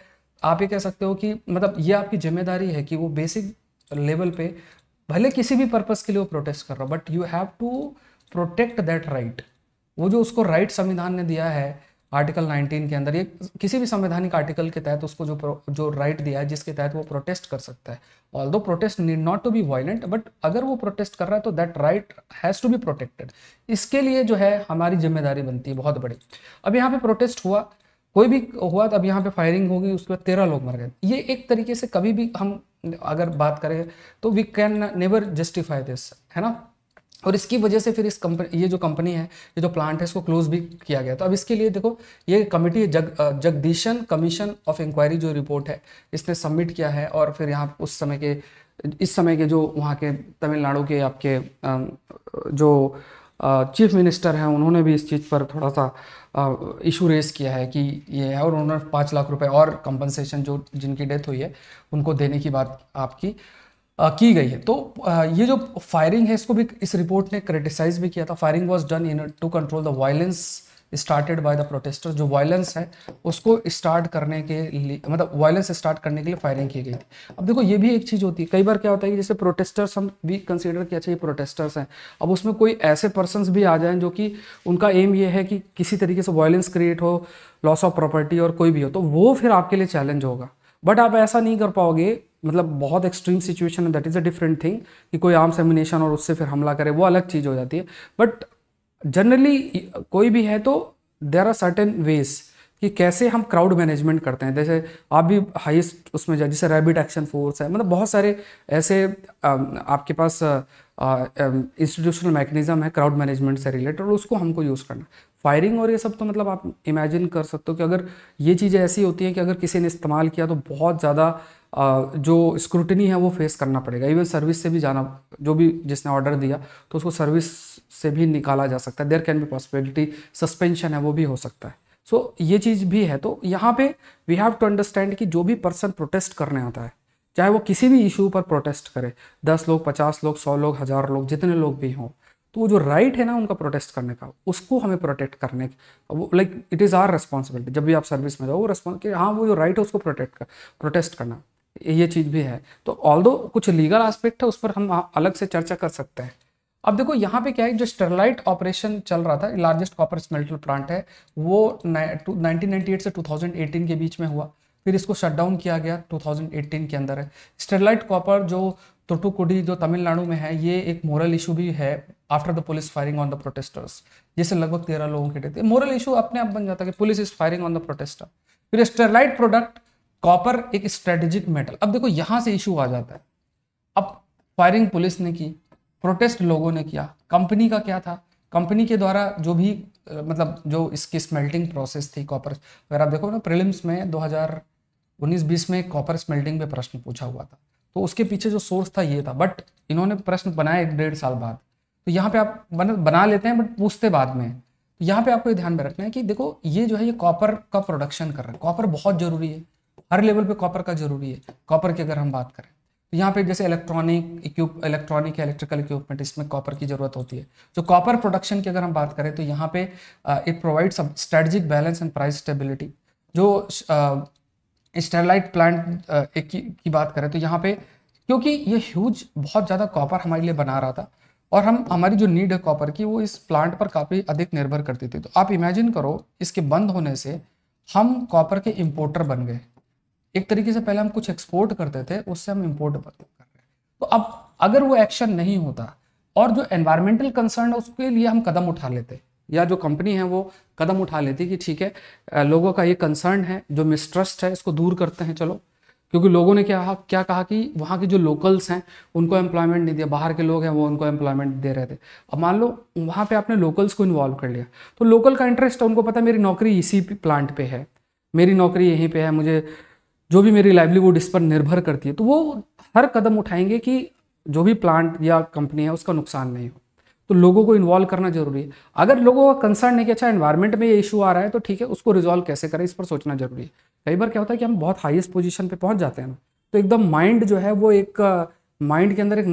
आप ये कह सकते हो कि मतलब ये आपकी जिम्मेदारी है कि वो बेसिक लेवल पे भले किसी भी पर्पज़ के लिए वो प्रोटेस्ट कर रहा हो but you have to protect that right वो जो उसको राइट संविधान ने दिया है आर्टिकल 19 के अंदर ये किसी भी संवैधानिक आर्टिकल के तहत उसको जो जो राइट दिया है जिसके तहत वो प्रोटेस्ट कर सकता है although protest need not to be violent but अगर वो प्रोटेस्ट कर रहा है तो that right has to be protected इसके लिए जो है हमारी जिम्मेदारी बनती है बहुत बड़ी अब यहाँ पे प्रोटेस्ट हुआ कोई भी हुआ तो अब यहाँ पे फायरिंग होगी उसके बाद तेरह लोग मर गए ये एक तरीके से कभी भी हम अगर बात करें तो we can never justify this है ना और इसकी वजह से फिर इस कंपनी ये जो कंपनी है ये जो प्लांट है इसको क्लोज भी किया गया तो अब इसके लिए देखो ये कमेटी जग जगदीशन कमीशन ऑफ इंक्वायरी जो रिपोर्ट है इसने सबमिट किया है और फिर यहाँ उस समय के इस समय के जो वहाँ के तमिलनाडु के आपके जो चीफ मिनिस्टर हैं उन्होंने भी इस चीज़ पर थोड़ा सा इशू रेस किया है कि ये है और उन्होंने पाँच लाख रुपए और कंपनसेशन जो जिनकी डेथ हुई है उनको देने की बात आपकी की गई है तो ये जो फायरिंग है इसको भी इस रिपोर्ट ने क्रिटिसाइज भी किया था firing was done in to control the violence started by the protester जो वायलेंस है उसको स्टार्ट करने के लिए मतलब वायलेंस स्टार्ट करने के लिए फायरिंग की गई थी अब देखो ये भी एक चीज़ होती है कई बार क्या होता है कि जैसे प्रोटेस्टर्स हम भी कंसिडर किया चाहिए प्रोटेस्टर्स हैं अब उसमें कोई ऐसे पर्सनस भी आ जाएं जो कि उनका एम ये है कि किसी तरीके से वायलेंस क्रिएट हो लॉस ऑफ प्रॉपर्टी और कोई भी हो तो वो फिर आपके लिए चैलेंज होगा बट आप ऐसा नहीं कर पाओगे मतलब बहुत एक्सट्रीम सिचुएशन है that is a different thing कि कोई आर्म्स एमिनेशन और उससे फिर हमला करे वो अलग चीज़ हो जाती है बट जनरली कोई भी है तो देर आर सर्टेन वेज़ कि कैसे हम क्राउड मैनेजमेंट करते हैं जैसे आप भी हाईएस्ट उसमें जाए जैसे रैबिट एक्शन फोर्स है मतलब बहुत सारे ऐसे um, आपके पास इंस्टीट्यूशनल uh, मैकेनिज्म um, है क्राउड मैनेजमेंट से रिलेटेड और उसको हमको यूज़ करना फायरिंग और ये सब तो मतलब आप इमेजिन कर सकते हो कि अगर ये चीज़ें ऐसी होती हैं कि अगर किसी ने इस्तेमाल किया तो बहुत ज़्यादा जो स्क्रूटनी है वो फेस करना पड़ेगा इवन सर्विस से भी जाना जो भी जिसने ऑर्डर दिया तो उसको सर्विस से भी निकाला जा सकता है there can be possibility suspension है वो भी हो सकता है सो so, ये चीज़ भी है तो यहाँ पे वी हैव टू अंडरस्टैंड कि जो भी पर्सन प्रोटेस्ट करने आता है चाहे वो किसी भी इशू पर प्रोटेस्ट करे दस लोग पचास लोग सौ लोग हज़ार लोग जितने लोग भी हों तो वो जो राइट है ना उनका प्रोटेस्ट करने का उसको हमें प्रोटेक्ट करने वो like it is our responsibility जब भी आप सर्विस में जाओ वो रेस्पॉन्स कि हाँ वो जो राइट है उसको प्रोटेक्ट कर प्रोटेस्ट करना ये चीज़ भी है तो ऑल कुछ लीगल आस्पेक्ट है उस पर हम हाँ, अलग से चर्चा कर सकते हैं अब देखो यहाँ पे क्या है जो स्टरलाइट ऑपरेशन चल रहा था लार्जेस्ट कॉपर स्मेल्टर प्लांट है वो 1998 से 2018 के बीच में हुआ फिर इसको शटडाउन किया गया 2018 के अंदर है स्टरलाइट कॉपर जो तुटुकुडी जो तमिलनाडु में है ये एक मोरल इशू भी है after the police firing on the protesters जिससे लगभग तेरह लोगों के डेथ मोरल इशू अपने आप बन जाता है कि police is firing on the protester फिर स्टेरलाइट प्रोडक्ट कॉपर एक स्ट्रेटेजिक मेटल अब देखो यहाँ से इशू आ जाता है अब फायरिंग पुलिस ने की प्रोटेस्ट लोगों ने किया कंपनी का क्या था कंपनी के द्वारा जो भी मतलब जो इसकी स्मेल्टिंग प्रोसेस थी कॉपर अगर आप देखो ना प्रिलिम्स में 2019-20 में कॉपर स्मेल्टिंग पे प्रश्न पूछा हुआ था तो उसके पीछे जो सोर्स था ये था बट इन्होंने प्रश्न बनाया एक डेढ़ साल बाद तो यहाँ पे आप बना लेते हैं बट पूछते बाद में तो यहाँ पे आपको ये ध्यान में रखना है कि देखो ये जो है ये कॉपर का प्रोडक्शन कर रहा है कॉपर बहुत ज़रूरी है हर लेवल पे कॉपर का ज़रूरी है कॉपर की अगर हम बात करें तो यहाँ पे जैसे इलेक्ट्रॉनिक इक्विप इलेक्ट्रॉनिक या इलेक्ट्रिकल इक्विपमेंट इसमें कॉपर की ज़रूरत होती है जो कॉपर प्रोडक्शन की अगर हम बात करें तो यहाँ पे it provides strategic balance and price stability जो स्टेरलाइट प्लांट एक की, की बात करें तो यहाँ पे क्योंकि ये ह्यूज बहुत ज़्यादा कॉपर हमारे लिए बना रहा था और हम हमारी जो नीड है कॉपर की वो इस प्लांट पर काफ़ी अधिक निर्भर करती थी तो आप इमेजिन करो इसके बंद होने से हम कॉपर के इम्पोर्टर बन गए एक तरीके से पहले हम कुछ एक्सपोर्ट करते थे उससे हम इम्पोर्ट कर रहे हैं तो अब अगर वो एक्शन नहीं होता और जो एनवायरमेंटल कंसर्न है उसके लिए हम कदम उठा लेते हैं या जो कंपनी है वो कदम उठा लेती कि ठीक है लोगों का ये कंसर्न है जो मिसट्रस्ट है इसको दूर करते हैं चलो क्योंकि लोगों ने क्या क्या कहा कि वहाँ के जो लोकल्स हैं उनको एम्प्लॉयमेंट नहीं दिया बाहर के लोग हैं वो उनको एम्प्लॉयमेंट दे रहे थे अब मान लो वहाँ पे आपने लोकल्स को इन्वॉल्व कर लिया तो लोकल का इंटरेस्ट है उनको पता मेरी नौकरी इसी प्लांट पे है मेरी नौकरी यहीं पे है मुझे जो भी मेरी लाइवलीवुड इस पर निर्भर करती है तो वो हर कदम उठाएंगे कि जो भी प्लांट या कंपनी है उसका नुकसान नहीं हो तो लोगों को इन्वॉल्व करना जरूरी है अगर लोगों का कंसर्न नहीं कि अच्छा एनवायरमेंट में ये इशू आ रहा है तो ठीक है उसको रिजॉल्व कैसे करें इस पर सोचना जरूरी है कई बार क्या होता है कि हम बहुत हाईएस्ट पोजीशन पे पहुंच जाते हैं ना तो एकदम माइंड जो है वो एक माइंड के अंदर एक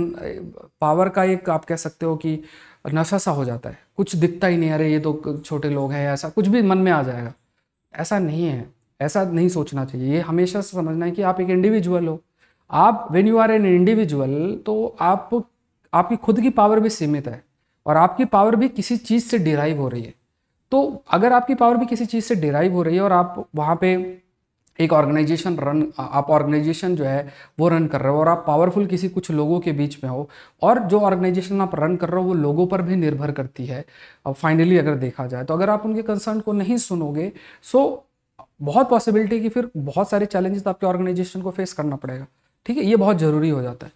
पावर का एक आप कह सकते हो कि नशा सा हो जाता है कुछ दिखता ही नहीं अरे ये तो छोटे लोग हैं ऐसा कुछ भी मन में आ जाएगा ऐसा नहीं है ऐसा नहीं सोचना चाहिए ये हमेशा समझना है कि आप एक इंडिविजुअल हो आप when you are an individual तो आप आपकी खुद की पावर भी सीमित है और आपकी पावर भी किसी चीज़ से डिराइव हो रही है तो अगर आपकी पावर भी किसी चीज़ से डिराइव हो रही है और आप वहाँ पे एक ऑर्गेनाइजेशन रन आप ऑर्गेनाइजेशन जो है वो रन कर रहे हो और आप पावरफुल किसी कुछ लोगों के बीच में हो और जो ऑर्गेनाइजेशन आप रन कर रहे हो वो लोगों पर भी निर्भर करती है अब फाइनली अगर देखा जाए तो अगर आप उनके कंसर्न को नहीं सुनोगे सो बहुत पॉसिबिलिटी कि फिर बहुत सारे चैलेंजेस आपके ऑर्गेनाइजेशन को फेस करना पड़ेगा ठीक है ये बहुत ज़रूरी हो जाता है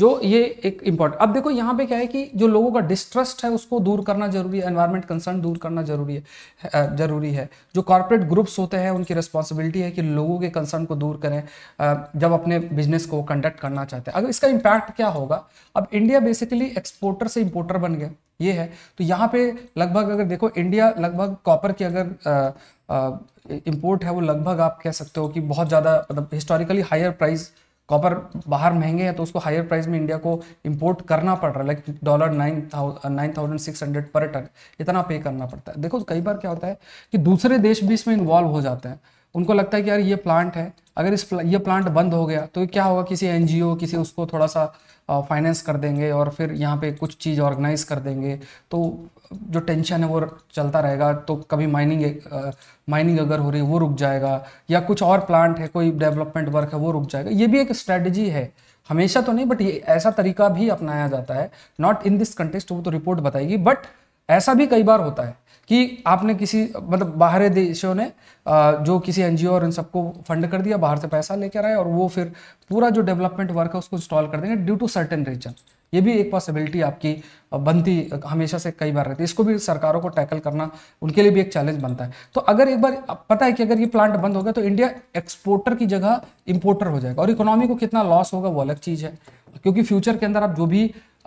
जो ये एक इंपॉर्टेंट अब देखो यहाँ पे क्या है कि जो लोगों का डिस्ट्रस्ट है उसको दूर करना जरूरी है एनवायरमेंट कंसर्न दूर करना जरूरी है जरूरी है जो कॉरपोरेट ग्रुप्स होते हैं उनकी रिस्पॉन्सिबिलिटी है कि लोगों के कंसर्न को दूर करें जब अपने बिजनेस को कंडक्ट करना चाहते हैं अगर इसका इम्पैक्ट क्या होगा अब इंडिया बेसिकली एक्सपोर्टर से इम्पोर्टर बन गया ये है तो यहाँ पे लगभग अगर देखो इंडिया लगभग कॉपर की अगर इम्पोर्ट है वो लगभग आप कह सकते हो कि बहुत ज़्यादा मतलब हिस्टोरिकली हायर प्राइस कॉपर बाहर महंगे हैं तो उसको हायर प्राइस में इंडिया को इंपोर्ट करना पड़ रहा है like dollar nine nine thousand six hundred per tonne इतना पे करना पड़ता है देखो कई बार क्या होता है कि दूसरे देश भी इसमें इन्वॉल्व हो जाते हैं उनको लगता है कि यार ये प्लांट है अगर इस प्ला, ये प्लांट बंद हो गया तो क्या होगा किसी एन किसी उसको थोड़ा सा फाइनेंस uh, कर देंगे और फिर यहाँ पे कुछ चीज़ ऑर्गेनाइज कर देंगे तो जो टेंशन है वो चलता रहेगा तो कभी माइनिंग माइनिंग अगर हो रही है वो रुक जाएगा या कुछ और प्लांट है कोई डेवलपमेंट वर्क है वो रुक जाएगा ये भी एक स्ट्रेटजी है हमेशा तो नहीं बट ये ऐसा तरीका भी अपनाया जाता है नॉट इन दिस कंटेस्ट वो तो रिपोर्ट बताएगी बट ऐसा भी कई बार होता है कि आपने किसी मतलब बाहर देशों ने जो किसी एनजीओ और इन सबको फंड कर दिया बाहर से पैसा लेकर आए और वो फिर पूरा जो डेवलपमेंट वर्क है उसको इंस्टॉल कर देंगे ड्यू टू सर्टेन रीजन ये भी एक पॉसिबिलिटी आपकी बनती हमेशा से कई बार रहती है इसको भी सरकारों को टैकल करना उनके लिए भी एक चैलेंज बनता है तो अगर एक बार पता है कि अगर ये प्लांट बंद हो गया तो इंडिया एक्सपोर्टर की जगह इंपोर्टर हो जाएगा और इकोनॉमी को कितना लॉस होगा वो अलग चीज़ है क्योंकि फ्यूचर के अंदर आप जो भी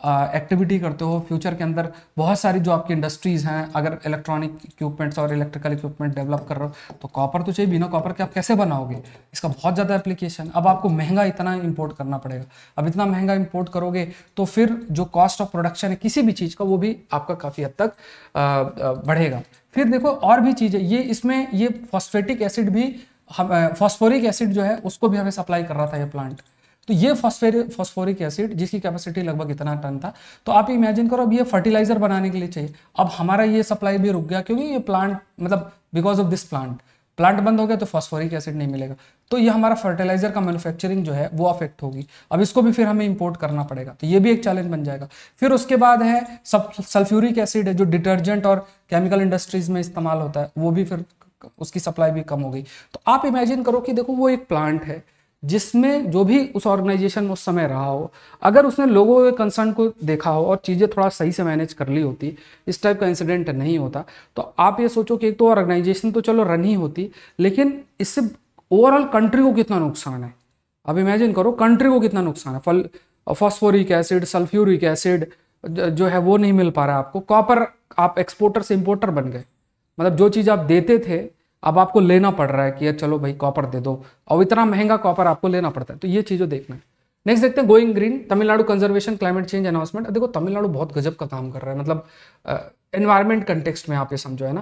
एक्टिविटी करते हो फ्यूचर के अंदर बहुत सारी जो आपकी इंडस्ट्रीज़ हैं अगर इलेक्ट्रॉनिक इक्विपमेंट्स और इलेक्ट्रिकल इक्विपमेंट डेवलप कर रहे हो तो कॉपर तो चाहिए बिना कॉपर के आप कैसे बनाओगे इसका बहुत ज़्यादा एप्लीकेशन अब आपको महंगा इतना इम्पोर्ट करना पड़ेगा अब इतना महंगा इम्पोर्ट करोगे तो फिर जो कॉस्ट ऑफ प्रोडक्शन है किसी भी चीज़ का वो भी आपका काफ़ी हद तक बढ़ेगा फिर देखो और भी चीज़ें ये इसमें ये फॉस्फेटिक एसिड भी हम फॉस्फोरिक एसिड जो है उसको भी हमें सप्लाई कर रहा था ये प्लांट तो ये फॉस्फोरिक एसिड जिसकी कैपेसिटी लगभग इतना टन था तो आप इमेजिन करो अब ये फर्टिलाइजर बनाने के लिए चाहिए अब हमारा ये सप्लाई भी रुक गया क्योंकि ये प्लांट मतलब because of this plant plant बंद हो गया तो फॉस्फोरिक एसिड नहीं मिलेगा तो ये हमारा फर्टिलाइजर का मैन्युफैक्चरिंग जो है वो अफेक्ट होगी अब इसको भी फिर हमें इंपोर्ट करना पड़ेगा तो ये भी एक चैलेंज बन जाएगा फिर उसके बाद है सब सल्फ्यूरिक एसिड है जो डिटर्जेंट और केमिकल इंडस्ट्रीज में इस्तेमाल होता है वो भी फिर उसकी सप्लाई भी कम हो गई तो आप इमेजिन करो कि देखो वो एक प्लांट है जिसमें जो भी उस ऑर्गेनाइजेशन में उस समय रहा हो अगर उसने लोगों के कंसर्न को देखा हो और चीज़ें थोड़ा सही से मैनेज कर ली होती इस टाइप का इंसिडेंट नहीं होता तो आप ये सोचो कि एक तो ऑर्गेनाइजेशन तो चलो रन ही होती लेकिन इससे ओवरऑल कंट्री को कितना नुकसान है अब इमेजिन करो कंट्री को कितना नुकसान है फल फॉस्फोरिक एसिड सल्फ्यूरिक एसिड जो है वो नहीं मिल पा रहा आपको कॉपर आप एक्सपोर्टर से इम्पोर्टर बन गए मतलब जो चीज़ आप देते थे अब आपको लेना पड़ रहा है कि चलो भाई कॉपर दे दो और इतना महंगा कॉपर आपको लेना पड़ता है तो ये चीज़ों देखना नेक्स्ट देखते हैं going green Tamil Nadu conservation climate change announcement देखो तमिलनाडु बहुत गजब का काम कर रहा है मतलब एनवायरमेंट कंटेक्स्ट में आप ये समझो है ना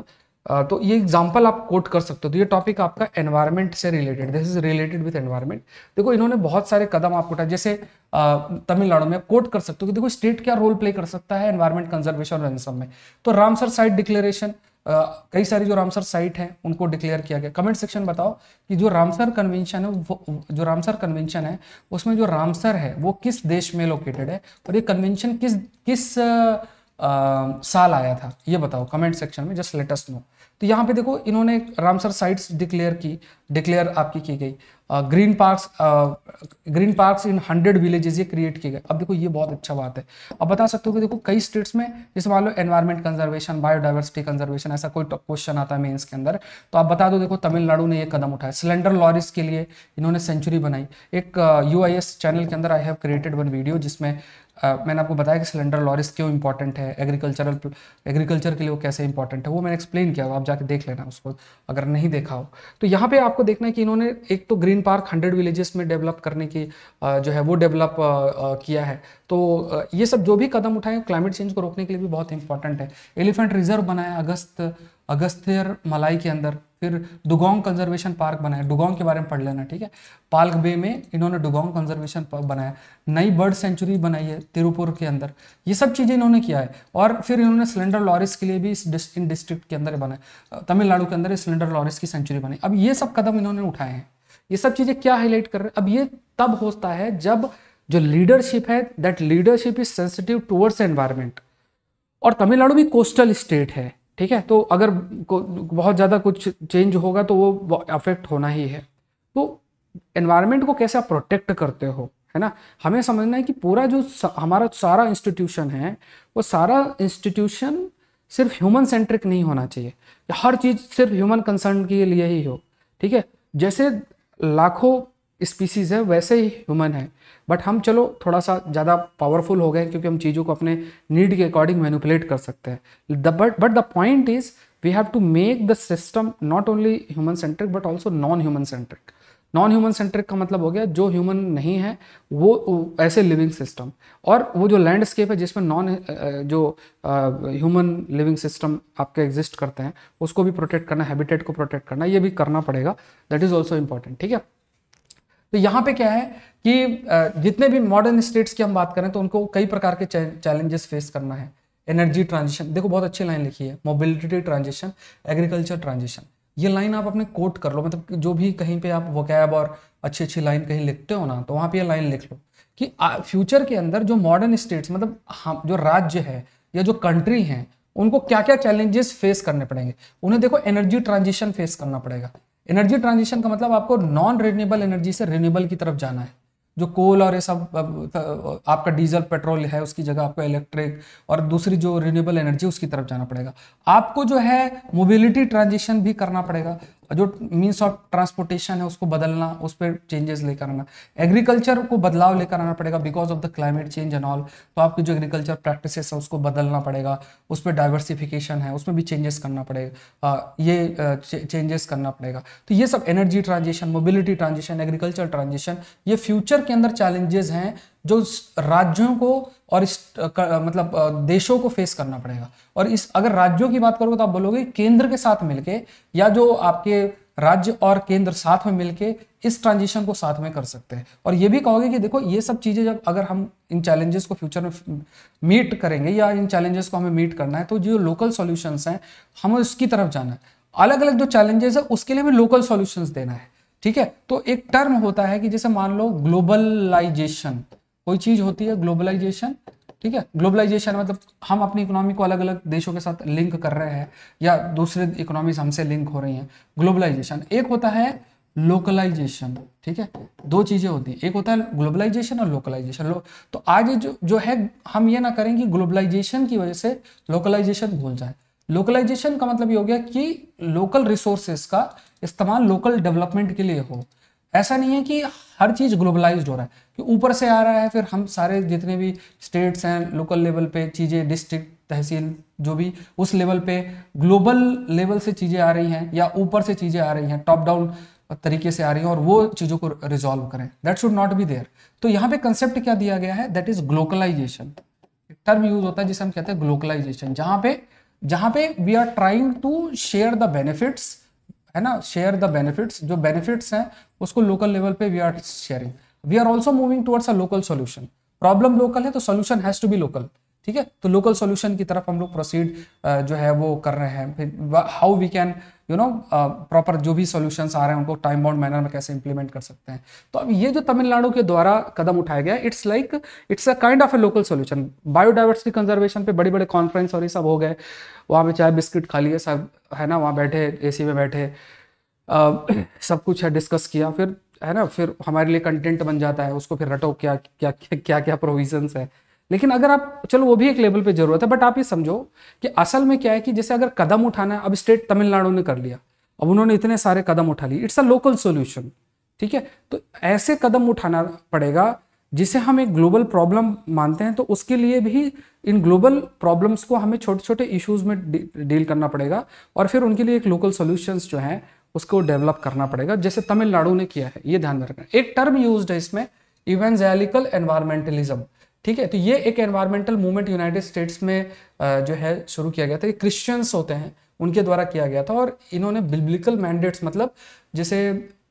uh, तो ये एग्जांपल आप कोट कर सकते हो तो ये टॉपिक आपका एनवायरमेंट से related this is related with environment देखो इन्होंने बहुत सारे कदम आपको उठाए जैसे तमिलनाडु में कोट कर सकते हो कि देखो स्टेट क्या रोल प्ले कर सकता है एनवायरमेंट कंजर्वेशन और सब में तो रामसर साइट डिक्लेरेशन कई सारी जो रामसर साइट हैं उनको डिक्लेयर किया गया कमेंट सेक्शन बताओ कि जो रामसर कन्वेंशन है जो रामसर कन्वेंशन है उसमें जो रामसर है वो किस देश में लोकेटेड है और ये कन्वेंशन किस किस आ, साल आया था ये बताओ कमेंट सेक्शन में जस्ट लेटेस्ट नो तो यहाँ पे देखो इन्होंने रामसर साइट्स डिक्लेयर की डिक्लेयर आपकी की गई green parks green parks in hundred villages ये क्रिएट किए गए अब देखो ये बहुत अच्छा बात है अब बता सकते हो कि देखो कई स्टेट्स में जैसे मान लो एनवायरमेंट कंजर्वेशन बायोडाइवर्सिटी कंजर्वेशन ऐसा कोई क्वेश्चन आता है मेन्स के अंदर तो आप बता दो देखो तमिलनाडु ने ये कदम उठाया सिलेंडर लॉरिस के लिए इन्होंने सेंचुरी बनाई एक यू चैनल के अंदर I have created one video जिसमें मैंने आपको बताया कि सिलेंडर लॉरिस क्यों इंपॉर्टेंट है एग्रीकल्चरल एग्रीकल्चर के लिए वो कैसे इंपॉर्टेंट है वो मैंने एक्सप्लेन किया आप जाके देख लेना उसको अगर नहीं देखा हो तो यहाँ पे आपको देखना है कि इन्होंने एक तो ग्रीन पार्क हंड्रेड विलेजेस में डेवलप करने की जो है वो डेवलप किया है तो ये सब जो भी कदम उठाए क्लाइमेट चेंज को रोकने के लिए भी बहुत इंपॉर्टेंट है एलिफेंट रिजर्व बनाया अगस्त अगस्त्यर मलाई के अंदर फिर डुगोंग कंजर्वेशन पार्क बनाया डुगोंग के बारे में पढ़ लेना ठीक है पाल्क बे में इन्होंने डुगोंग कंजर्वेशन पार्क बनाया नई बर्ड सेंचुरी बनाई है तिरुपुर के अंदर ये सब चीज़ें इन्होंने किया है और फिर इन्होंने सिलेंडर लॉरिस के लिए भी इस डिस्ट, इन डिस्ट्रिक्ट के अंदर बनाया तमिलनाडु के अंदर सिलेंडर लॉरिस की सेंचुरी बनाई अब ये सब कदम इन्होंने उठाए हैं ये सब चीज़ें क्या हाईलाइट कर रहे हैं अब ये तब होता है जब जो लीडरशिप है that leadership is sensitive towards environment और तमिलनाडु भी कोस्टल स्टेट है ठीक है तो अगर बहुत ज़्यादा कुछ चेंज होगा तो वो अफेक्ट होना ही है तो एनवायरनमेंट को कैसे आप प्रोटेक्ट करते हो है ना हमें समझना है कि पूरा जो हमारा सारा इंस्टीट्यूशन है वो सारा इंस्टीट्यूशन सिर्फ ह्यूमन सेंट्रिक नहीं होना चाहिए हर चीज़ सिर्फ ह्यूमन कंसर्न के लिए ही हो ठीक है जैसे लाखों स्पीसीज है वैसे ही ह्यूमन है बट हम चलो थोड़ा सा ज़्यादा पावरफुल हो गए क्योंकि हम चीज़ों को अपने नीड के अकॉर्डिंग मैनिपुलेट कर सकते हैं the but but the point is we have to make the system not only human centric but also non human centric non human centric का मतलब हो गया जो ह्यूमन नहीं है वो ऐसे लिविंग सिस्टम और वो जो लैंडस्केप है जिसमें नॉन जो ह्यूमन लिविंग सिस्टम आपके एग्जिस्ट करते हैं उसको भी प्रोटेक्ट करना हैबिटेट को प्रोटेक्ट करना ये भी करना पड़ेगा दैट इज़ ऑल्सो इम्पॉर्टेंट ठीक है तो यहाँ पे क्या है कि जितने भी मॉडर्न स्टेट्स की हम बात करें तो उनको कई प्रकार के चैलेंजेस फेस करना है एनर्जी ट्रांजिशन देखो बहुत अच्छी लाइन लिखी है मोबिलिटी ट्रांजिशन एग्रीकल्चर ट्रांजिशन ये लाइन आप अपने कोट कर लो मतलब जो भी कहीं पे आप वकैब और अच्छी अच्छी लाइन कहीं लिखते हो ना तो वहाँ पे ये लाइन लिख लो कि फ्यूचर के अंदर जो मॉडर्न स्टेट्स मतलब हम जो राज्य है या जो कंट्री हैं उनको क्या क्या चैलेंजेस फेस करने पड़ेंगे उन्हें देखो एनर्जी ट्रांजिशन फेस करना पड़ेगा एनर्जी ट्रांजिशन का मतलब आपको नॉन रिन्यूएबल एनर्जी से रिन्यूएबल की तरफ जाना है जो कोल और ये सब आपका डीजल पेट्रोल है उसकी जगह आपको इलेक्ट्रिक और दूसरी जो रिन्यूएबल एनर्जी उसकी तरफ जाना पड़ेगा आपको जो है मोबिलिटी ट्रांजिशन भी करना पड़ेगा जो मीन्स ऑफ ट्रांसपोर्टेशन है उसको बदलना उस पर चेंजेस लेकर आना एग्रीकल्चर को बदलाव लेकर आना पड़ेगा because of the climate change and all तो आपकी जो एग्रीकल्चर प्रैक्टिसेस है उसको बदलना पड़ेगा उस पर डाइवर्सिफिकेशन है उसमें भी चेंजेस करना पड़ेगा ये चेंजेस करना पड़ेगा तो ये सब energy transition mobility transition agriculture transition ये फ्यूचर के अंदर चैलेंजेस हैं जो राज्यों को और इस कर, मतलब देशों को फेस करना पड़ेगा और इस अगर राज्यों की बात करोगे तो आप बोलोगे केंद्र के साथ मिलके या जो आपके राज्य और केंद्र साथ में मिलके इस ट्रांजिशन को साथ में कर सकते हैं और ये भी कहोगे कि देखो ये सब चीज़ें जब अगर हम इन चैलेंजेस को फ्यूचर में मीट करेंगे या इन चैलेंजेस को हमें मीट करना है तो जो लोकल सॉल्यूशंस हैं हमें उसकी तरफ जाना है अलग अलग जो चैलेंजेस है उसके लिए हमें लोकल सॉल्यूशंस देना है ठीक है तो एक टर्म होता है कि जैसे मान लो ग्लोबलाइजेशन कोई चीज होती है ग्लोबलाइजेशन ठीक है ग्लोबलाइजेशन मतलब हम अपनी इकोनॉमी को अलग अलग देशों के साथ लिंक कर रहे हैं या दूसरे इकोनॉमी हमसे लिंक हो रही हैं ग्लोबलाइजेशन एक होता है लोकलाइजेशन ठीक है दो चीजें होती हैं एक होता है ग्लोबलाइजेशन और लोकलाइजेशन तो आज जो जो है हम ये ना करें कि ग्लोबलाइजेशन की वजह से लोकलाइजेशन भूल जाए लोकलाइजेशन का मतलब ये हो गया कि लोकल रिसोर्सेस का इस्तेमाल लोकल डेवलपमेंट के लिए हो ऐसा नहीं है कि हर चीज़ ग्लोबलाइज हो रहा है कि ऊपर से आ रहा है फिर हम सारे जितने भी स्टेट्स हैं लोकल लेवल पे चीज़ें डिस्ट्रिक्ट तहसील जो भी उस लेवल पे ग्लोबल लेवल से चीज़ें आ रही हैं या ऊपर से चीज़ें आ रही हैं टॉप डाउन तरीके से आ रही हैं और वो चीज़ों को रिजोल्व करें that should not be there तो यहाँ पे कंसेप्ट क्या दिया गया है that is glocalization term use होता है जिसे हम कहते हैं ग्लोकलाइजेशन जहाँ पे जहाँ पे we are trying to share the benefits है ना शेयर द बेनिफिट्स जो बेनिफिट्स हैं उसको लोकल लेवल पे we are sharing we are also moving towards a local solution problem local है तो solution has to be local ठीक है तो लोकल सॉल्यूशन की तरफ हम लोग प्रोसीड जो है वो कर रहे हैं फिर how we can you know proper जो भी सॉल्यूशंस आ रहे हैं उनको टाइम बाउंड मैनर में कैसे इंप्लीमेंट कर सकते हैं तो अब ये जो तमिलनाडु के द्वारा कदम उठाया गया it's like it's a kind of a local solution biodiversity conservation पे बड़े बड़े कॉन्फ्रेंस और ये सब हो गए वहाँ पे चाहे बिस्किट खा लिए सब है ना वहाँ बैठे ए में बैठे सब कुछ है डिस्कस किया फिर है ना फिर हमारे लिए कंटेंट बन जाता है उसको फिर रटो क्या क्या क्या क्या, क्या है लेकिन अगर आप चलो वो भी एक लेवल पे जरूरत है बट आप ये समझो कि असल में क्या है कि जैसे अगर कदम उठाना है अब स्टेट तमिलनाडु ने कर लिया अब उन्होंने इतने सारे कदम उठा लिए इट्स अ लोकल सोल्यूशन ठीक है तो ऐसे कदम उठाना पड़ेगा जिसे हम एक ग्लोबल प्रॉब्लम मानते हैं तो उसके लिए भी इन ग्लोबल प्रॉब्लम्स को हमें छोटे छोटे इश्यूज में डील करना पड़ेगा और फिर उनके लिए एक लोकल सोल्यूशंस जो हैं उसको डेवलप करना पड़ेगा जैसे तमिलनाडु ने किया है ये ध्यान में रखना एक टर्म यूज है इसमें इवेंजेलिकल एनवायरमेंटलिज्म ठीक है तो ये एक एनवायरमेंटल मूवमेंट यूनाइटेड स्टेट्स में जो है शुरू किया गया था ये क्रिश्चियंस होते हैं उनके द्वारा किया गया था और इन्होंने बिब्लिकल मैंडेट्स मतलब जैसे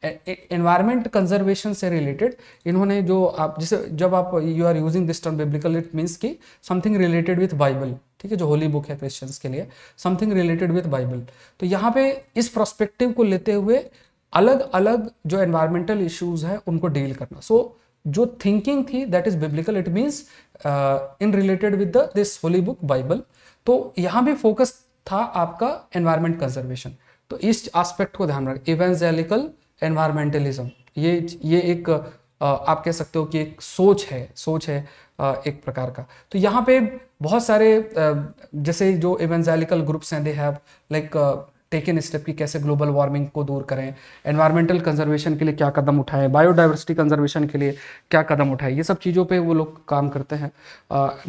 एनवायरमेंट कंजर्वेशन से रिलेटेड इन्होंने जो आप जैसे जब आप you are using this term biblical it means की समथिंग रिलेटेड विथ बाइबल ठीक है जो होली बुक है क्रिश्चियंस के लिए समथिंग रिलेटेड विथ बाइबल तो यहाँ पे इस प्रोस्पेक्टिव को लेते हुए अलग अलग जो एनवायरमेंटल इश्यूज हैं उनको डील करना सो so, जो थिंकिंग थी that is biblical it means in related with the this holy book bible तो यहाँ भी फोकस था आपका एनवायरमेंट कंजर्वेशन तो इस एस्पेक्ट को ध्यान रखें इवेंजेलिकल एनवायरमेंटलिज्म ये ये एक uh, आप कह सकते हो कि एक सोच है सोच है uh, एक प्रकार का तो यहाँ पे बहुत सारे uh, जैसे जो इवेंजेलिकल ग्रुप्स हैं they have like taken step कि कैसे ग्लोबल वार्मिंग को दूर करें एनवायरमेंटल कंजर्वेशन के लिए क्या कदम उठाएं बायोडाइवर्सिटी कंजर्वेशन के लिए क्या कदम उठाएं ये सब चीज़ों पे वो लोग काम करते हैं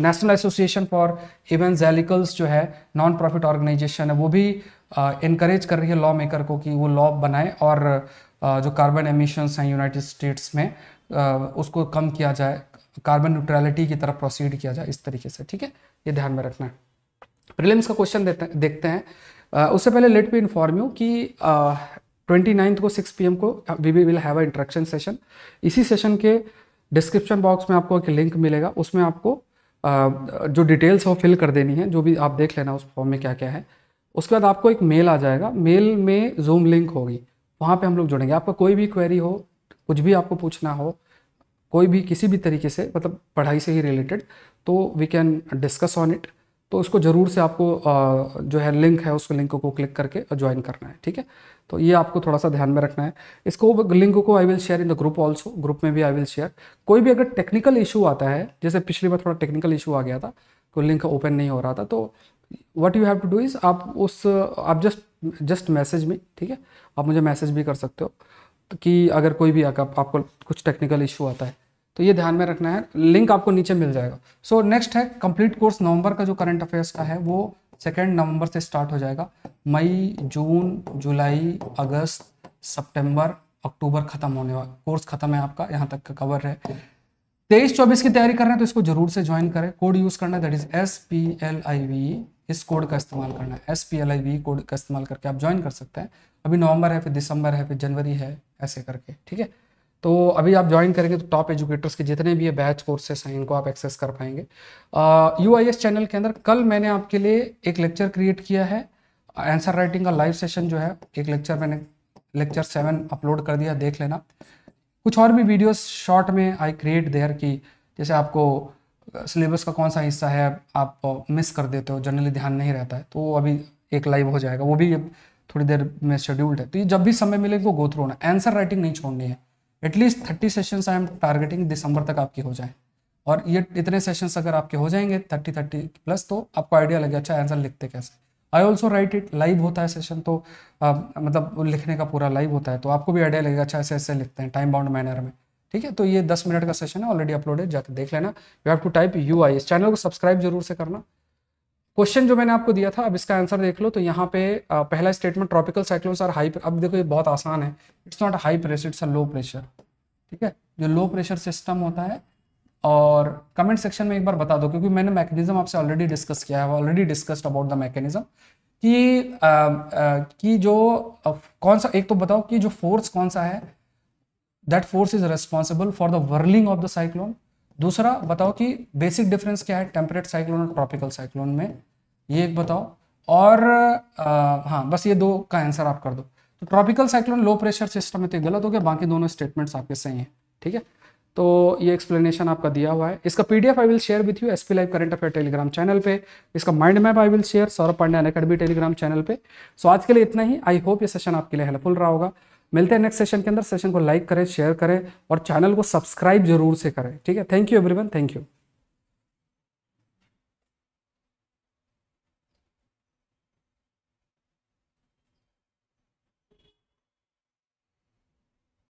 नेशनल एसोसिएशन फॉर इवेंजेलिकल्स जो है नॉन प्रॉफिट ऑर्गेनाइजेशन है वो भी इनक्रेज uh, कर रही है लॉ मेकर को कि वो लॉ बनाए और uh, जो कार्बन एमिशन हैं यूनाइटेड स्टेट्स में uh, उसको कम किया जाए कार्बन न्यूट्रलिटी की तरफ प्रोसीड किया जाए इस तरीके से ठीक है ये ध्यान में रखना है प्रिलिम्स का क्वेश्चन देखते हैं Uh, उससे पहले लेट मी इन्फॉर्म यू कि ट्वेंटी uh, नाइन्थ को सिक्स पी को we we will have a introduction session इसी सेशन के डिस्क्रिप्शन बॉक्स में आपको एक लिंक मिलेगा उसमें आपको uh, जो डिटेल्स है वो फिल कर देनी है जो भी आप देख लेना उस फॉर्म में क्या क्या है उसके बाद आपको एक मेल आ जाएगा मेल में जूम लिंक होगी वहाँ पे हम लोग जुड़ेंगे आपका कोई भी क्वेरी हो कुछ भी आपको पूछना हो कोई भी किसी भी तरीके से मतलब पढ़ाई से ही रिलेटेड तो we can discuss on it तो उसको ज़रूर से आपको जो है लिंक है उस लिंक को क्लिक करके ज्वाइन करना है ठीक है तो ये आपको थोड़ा सा ध्यान में रखना है इसको लिंक को I will share in the group also group में भी आई विल शेयर कोई भी अगर टेक्निकल इशू आता है जैसे पिछली बार थोड़ा टेक्निकल इशू आ गया था कोई लिंक ओपन नहीं हो रहा था तो what you have to do is आप उस आप जस्ट जस्ट मैसेज में ठीक है आप मुझे मैसेज भी कर सकते हो कि अगर कोई भी आपको कुछ टेक्निकल इशू आता है तो ये ध्यान में रखना है लिंक आपको नीचे मिल जाएगा सो so, नेक्स्ट है कंप्लीट कोर्स नवंबर का जो करंट अफेयर्स का है वो सेकेंड नवंबर से स्टार्ट हो जाएगा मई जून जुलाई अगस्त सितंबर अक्टूबर खत्म होने वाला कोर्स खत्म है आपका यहाँ तक का कवर है तेईस चौबीस की तैयारी कर रहे हैं तो इसको जरूर से ज्वाइन करें कोड यूज करना that is S P L I V इस कोड का इस्तेमाल करना है S P L I V code का इस्तेमाल करके आप ज्वाइन कर सकते हैं अभी नवंबर है फिर दिसंबर है फिर जनवरी है ऐसे करके ठीक है तो अभी आप ज्वाइन करेंगे तो टॉप एजुकेटर्स के जितने भी ये बैच कोर्सेस हैं इनको आप एक्सेस कर पाएंगे यू आई एस चैनल के अंदर कल मैंने आपके लिए एक लेक्चर क्रिएट किया है आंसर राइटिंग का लाइव सेशन जो है एक लेक्चर मैंने लेक्चर सेवन अपलोड कर दिया देख लेना कुछ और भी वीडियोस शॉर्ट में आई क्रिएट देयर की जैसे आपको सिलेबस का कौन सा हिस्सा है आप मिस कर देते हो जनरली ध्यान नहीं रहता है तो अभी एक लाइव हो जाएगा वो भी थोड़ी देर में शेड्यूल्ड है तो ये जब भी समय मिले इनको गो थ्रू होना आंसर राइटिंग नहीं छोड़नी है at least thirty session I am targeting दिसंबर तक आपके हो जाए और ये इतने सेशन अगर आपके हो जाएंगे थर्टी थर्टी प्लस तो आपको आइडिया लगे अच्छा आंसर लिखते कैसे I also write it live होता है सेशन तो आ, मतलब लिखने का पूरा लाइव होता है तो आपको भी आइडिया लगेगा अच्छा ऐसे ऐसे लिखते हैं टाइम बाउंड मैनर में ठीक है तो ये दस मिनट का सेशन है ऑलरेडी अपलोडेड जाकर देख लेना you have to type U I इस चैनल को सब्सक्राइब जरूर से करना क्वेश्चन जो मैंने आपको दिया था अब इसका आंसर देख लो तो यहाँ पे पहला statement tropical cyclones are high अब देखो ये बहुत आसान है it's not high pressure it's a low pressure ठीक है जो लो प्रेशर सिस्टम होता है और कमेंट सेक्शन में एक बार बता दो क्योंकि मैंने मैकेनिज्म आपसे ऑलरेडी डिस्कस किया है already discussed about the mechanism कि आ, आ, कि जो आ, कौन सा एक तो बताओ कि जो फोर्स कौन सा है that force is responsible for the whirling of the cyclone दूसरा बताओ कि बेसिक डिफरेंस क्या है टेम्परेट साइक्लोन और ट्रॉपिकल साइक्लोन में ये एक बताओ और आ, हाँ बस ये दो का आंसर आप कर दो तो tropical cyclone low pressure system है तो गलत हो गया बाकी दोनों स्टेटमेंट्स आपके सही हैं ठीक है तो ये एक्सप्लेनेशन आपका दिया हुआ है इसका PDF I will share with you SP live current affair Telegram channel पे इसका mind map I will share Saurabh Pandey Unacademy Telegram channel पे सो आज के लिए इतना ही आई होप ये सेशन आपके लिए हेल्पफुल रहा होगा मिलते हैं नेक्स्ट सेशन के अंदर सेशन को लाइक करें शेयर करें और चैनल को सब्सक्राइब जरूर से करें ठीक है thank you everyone thank you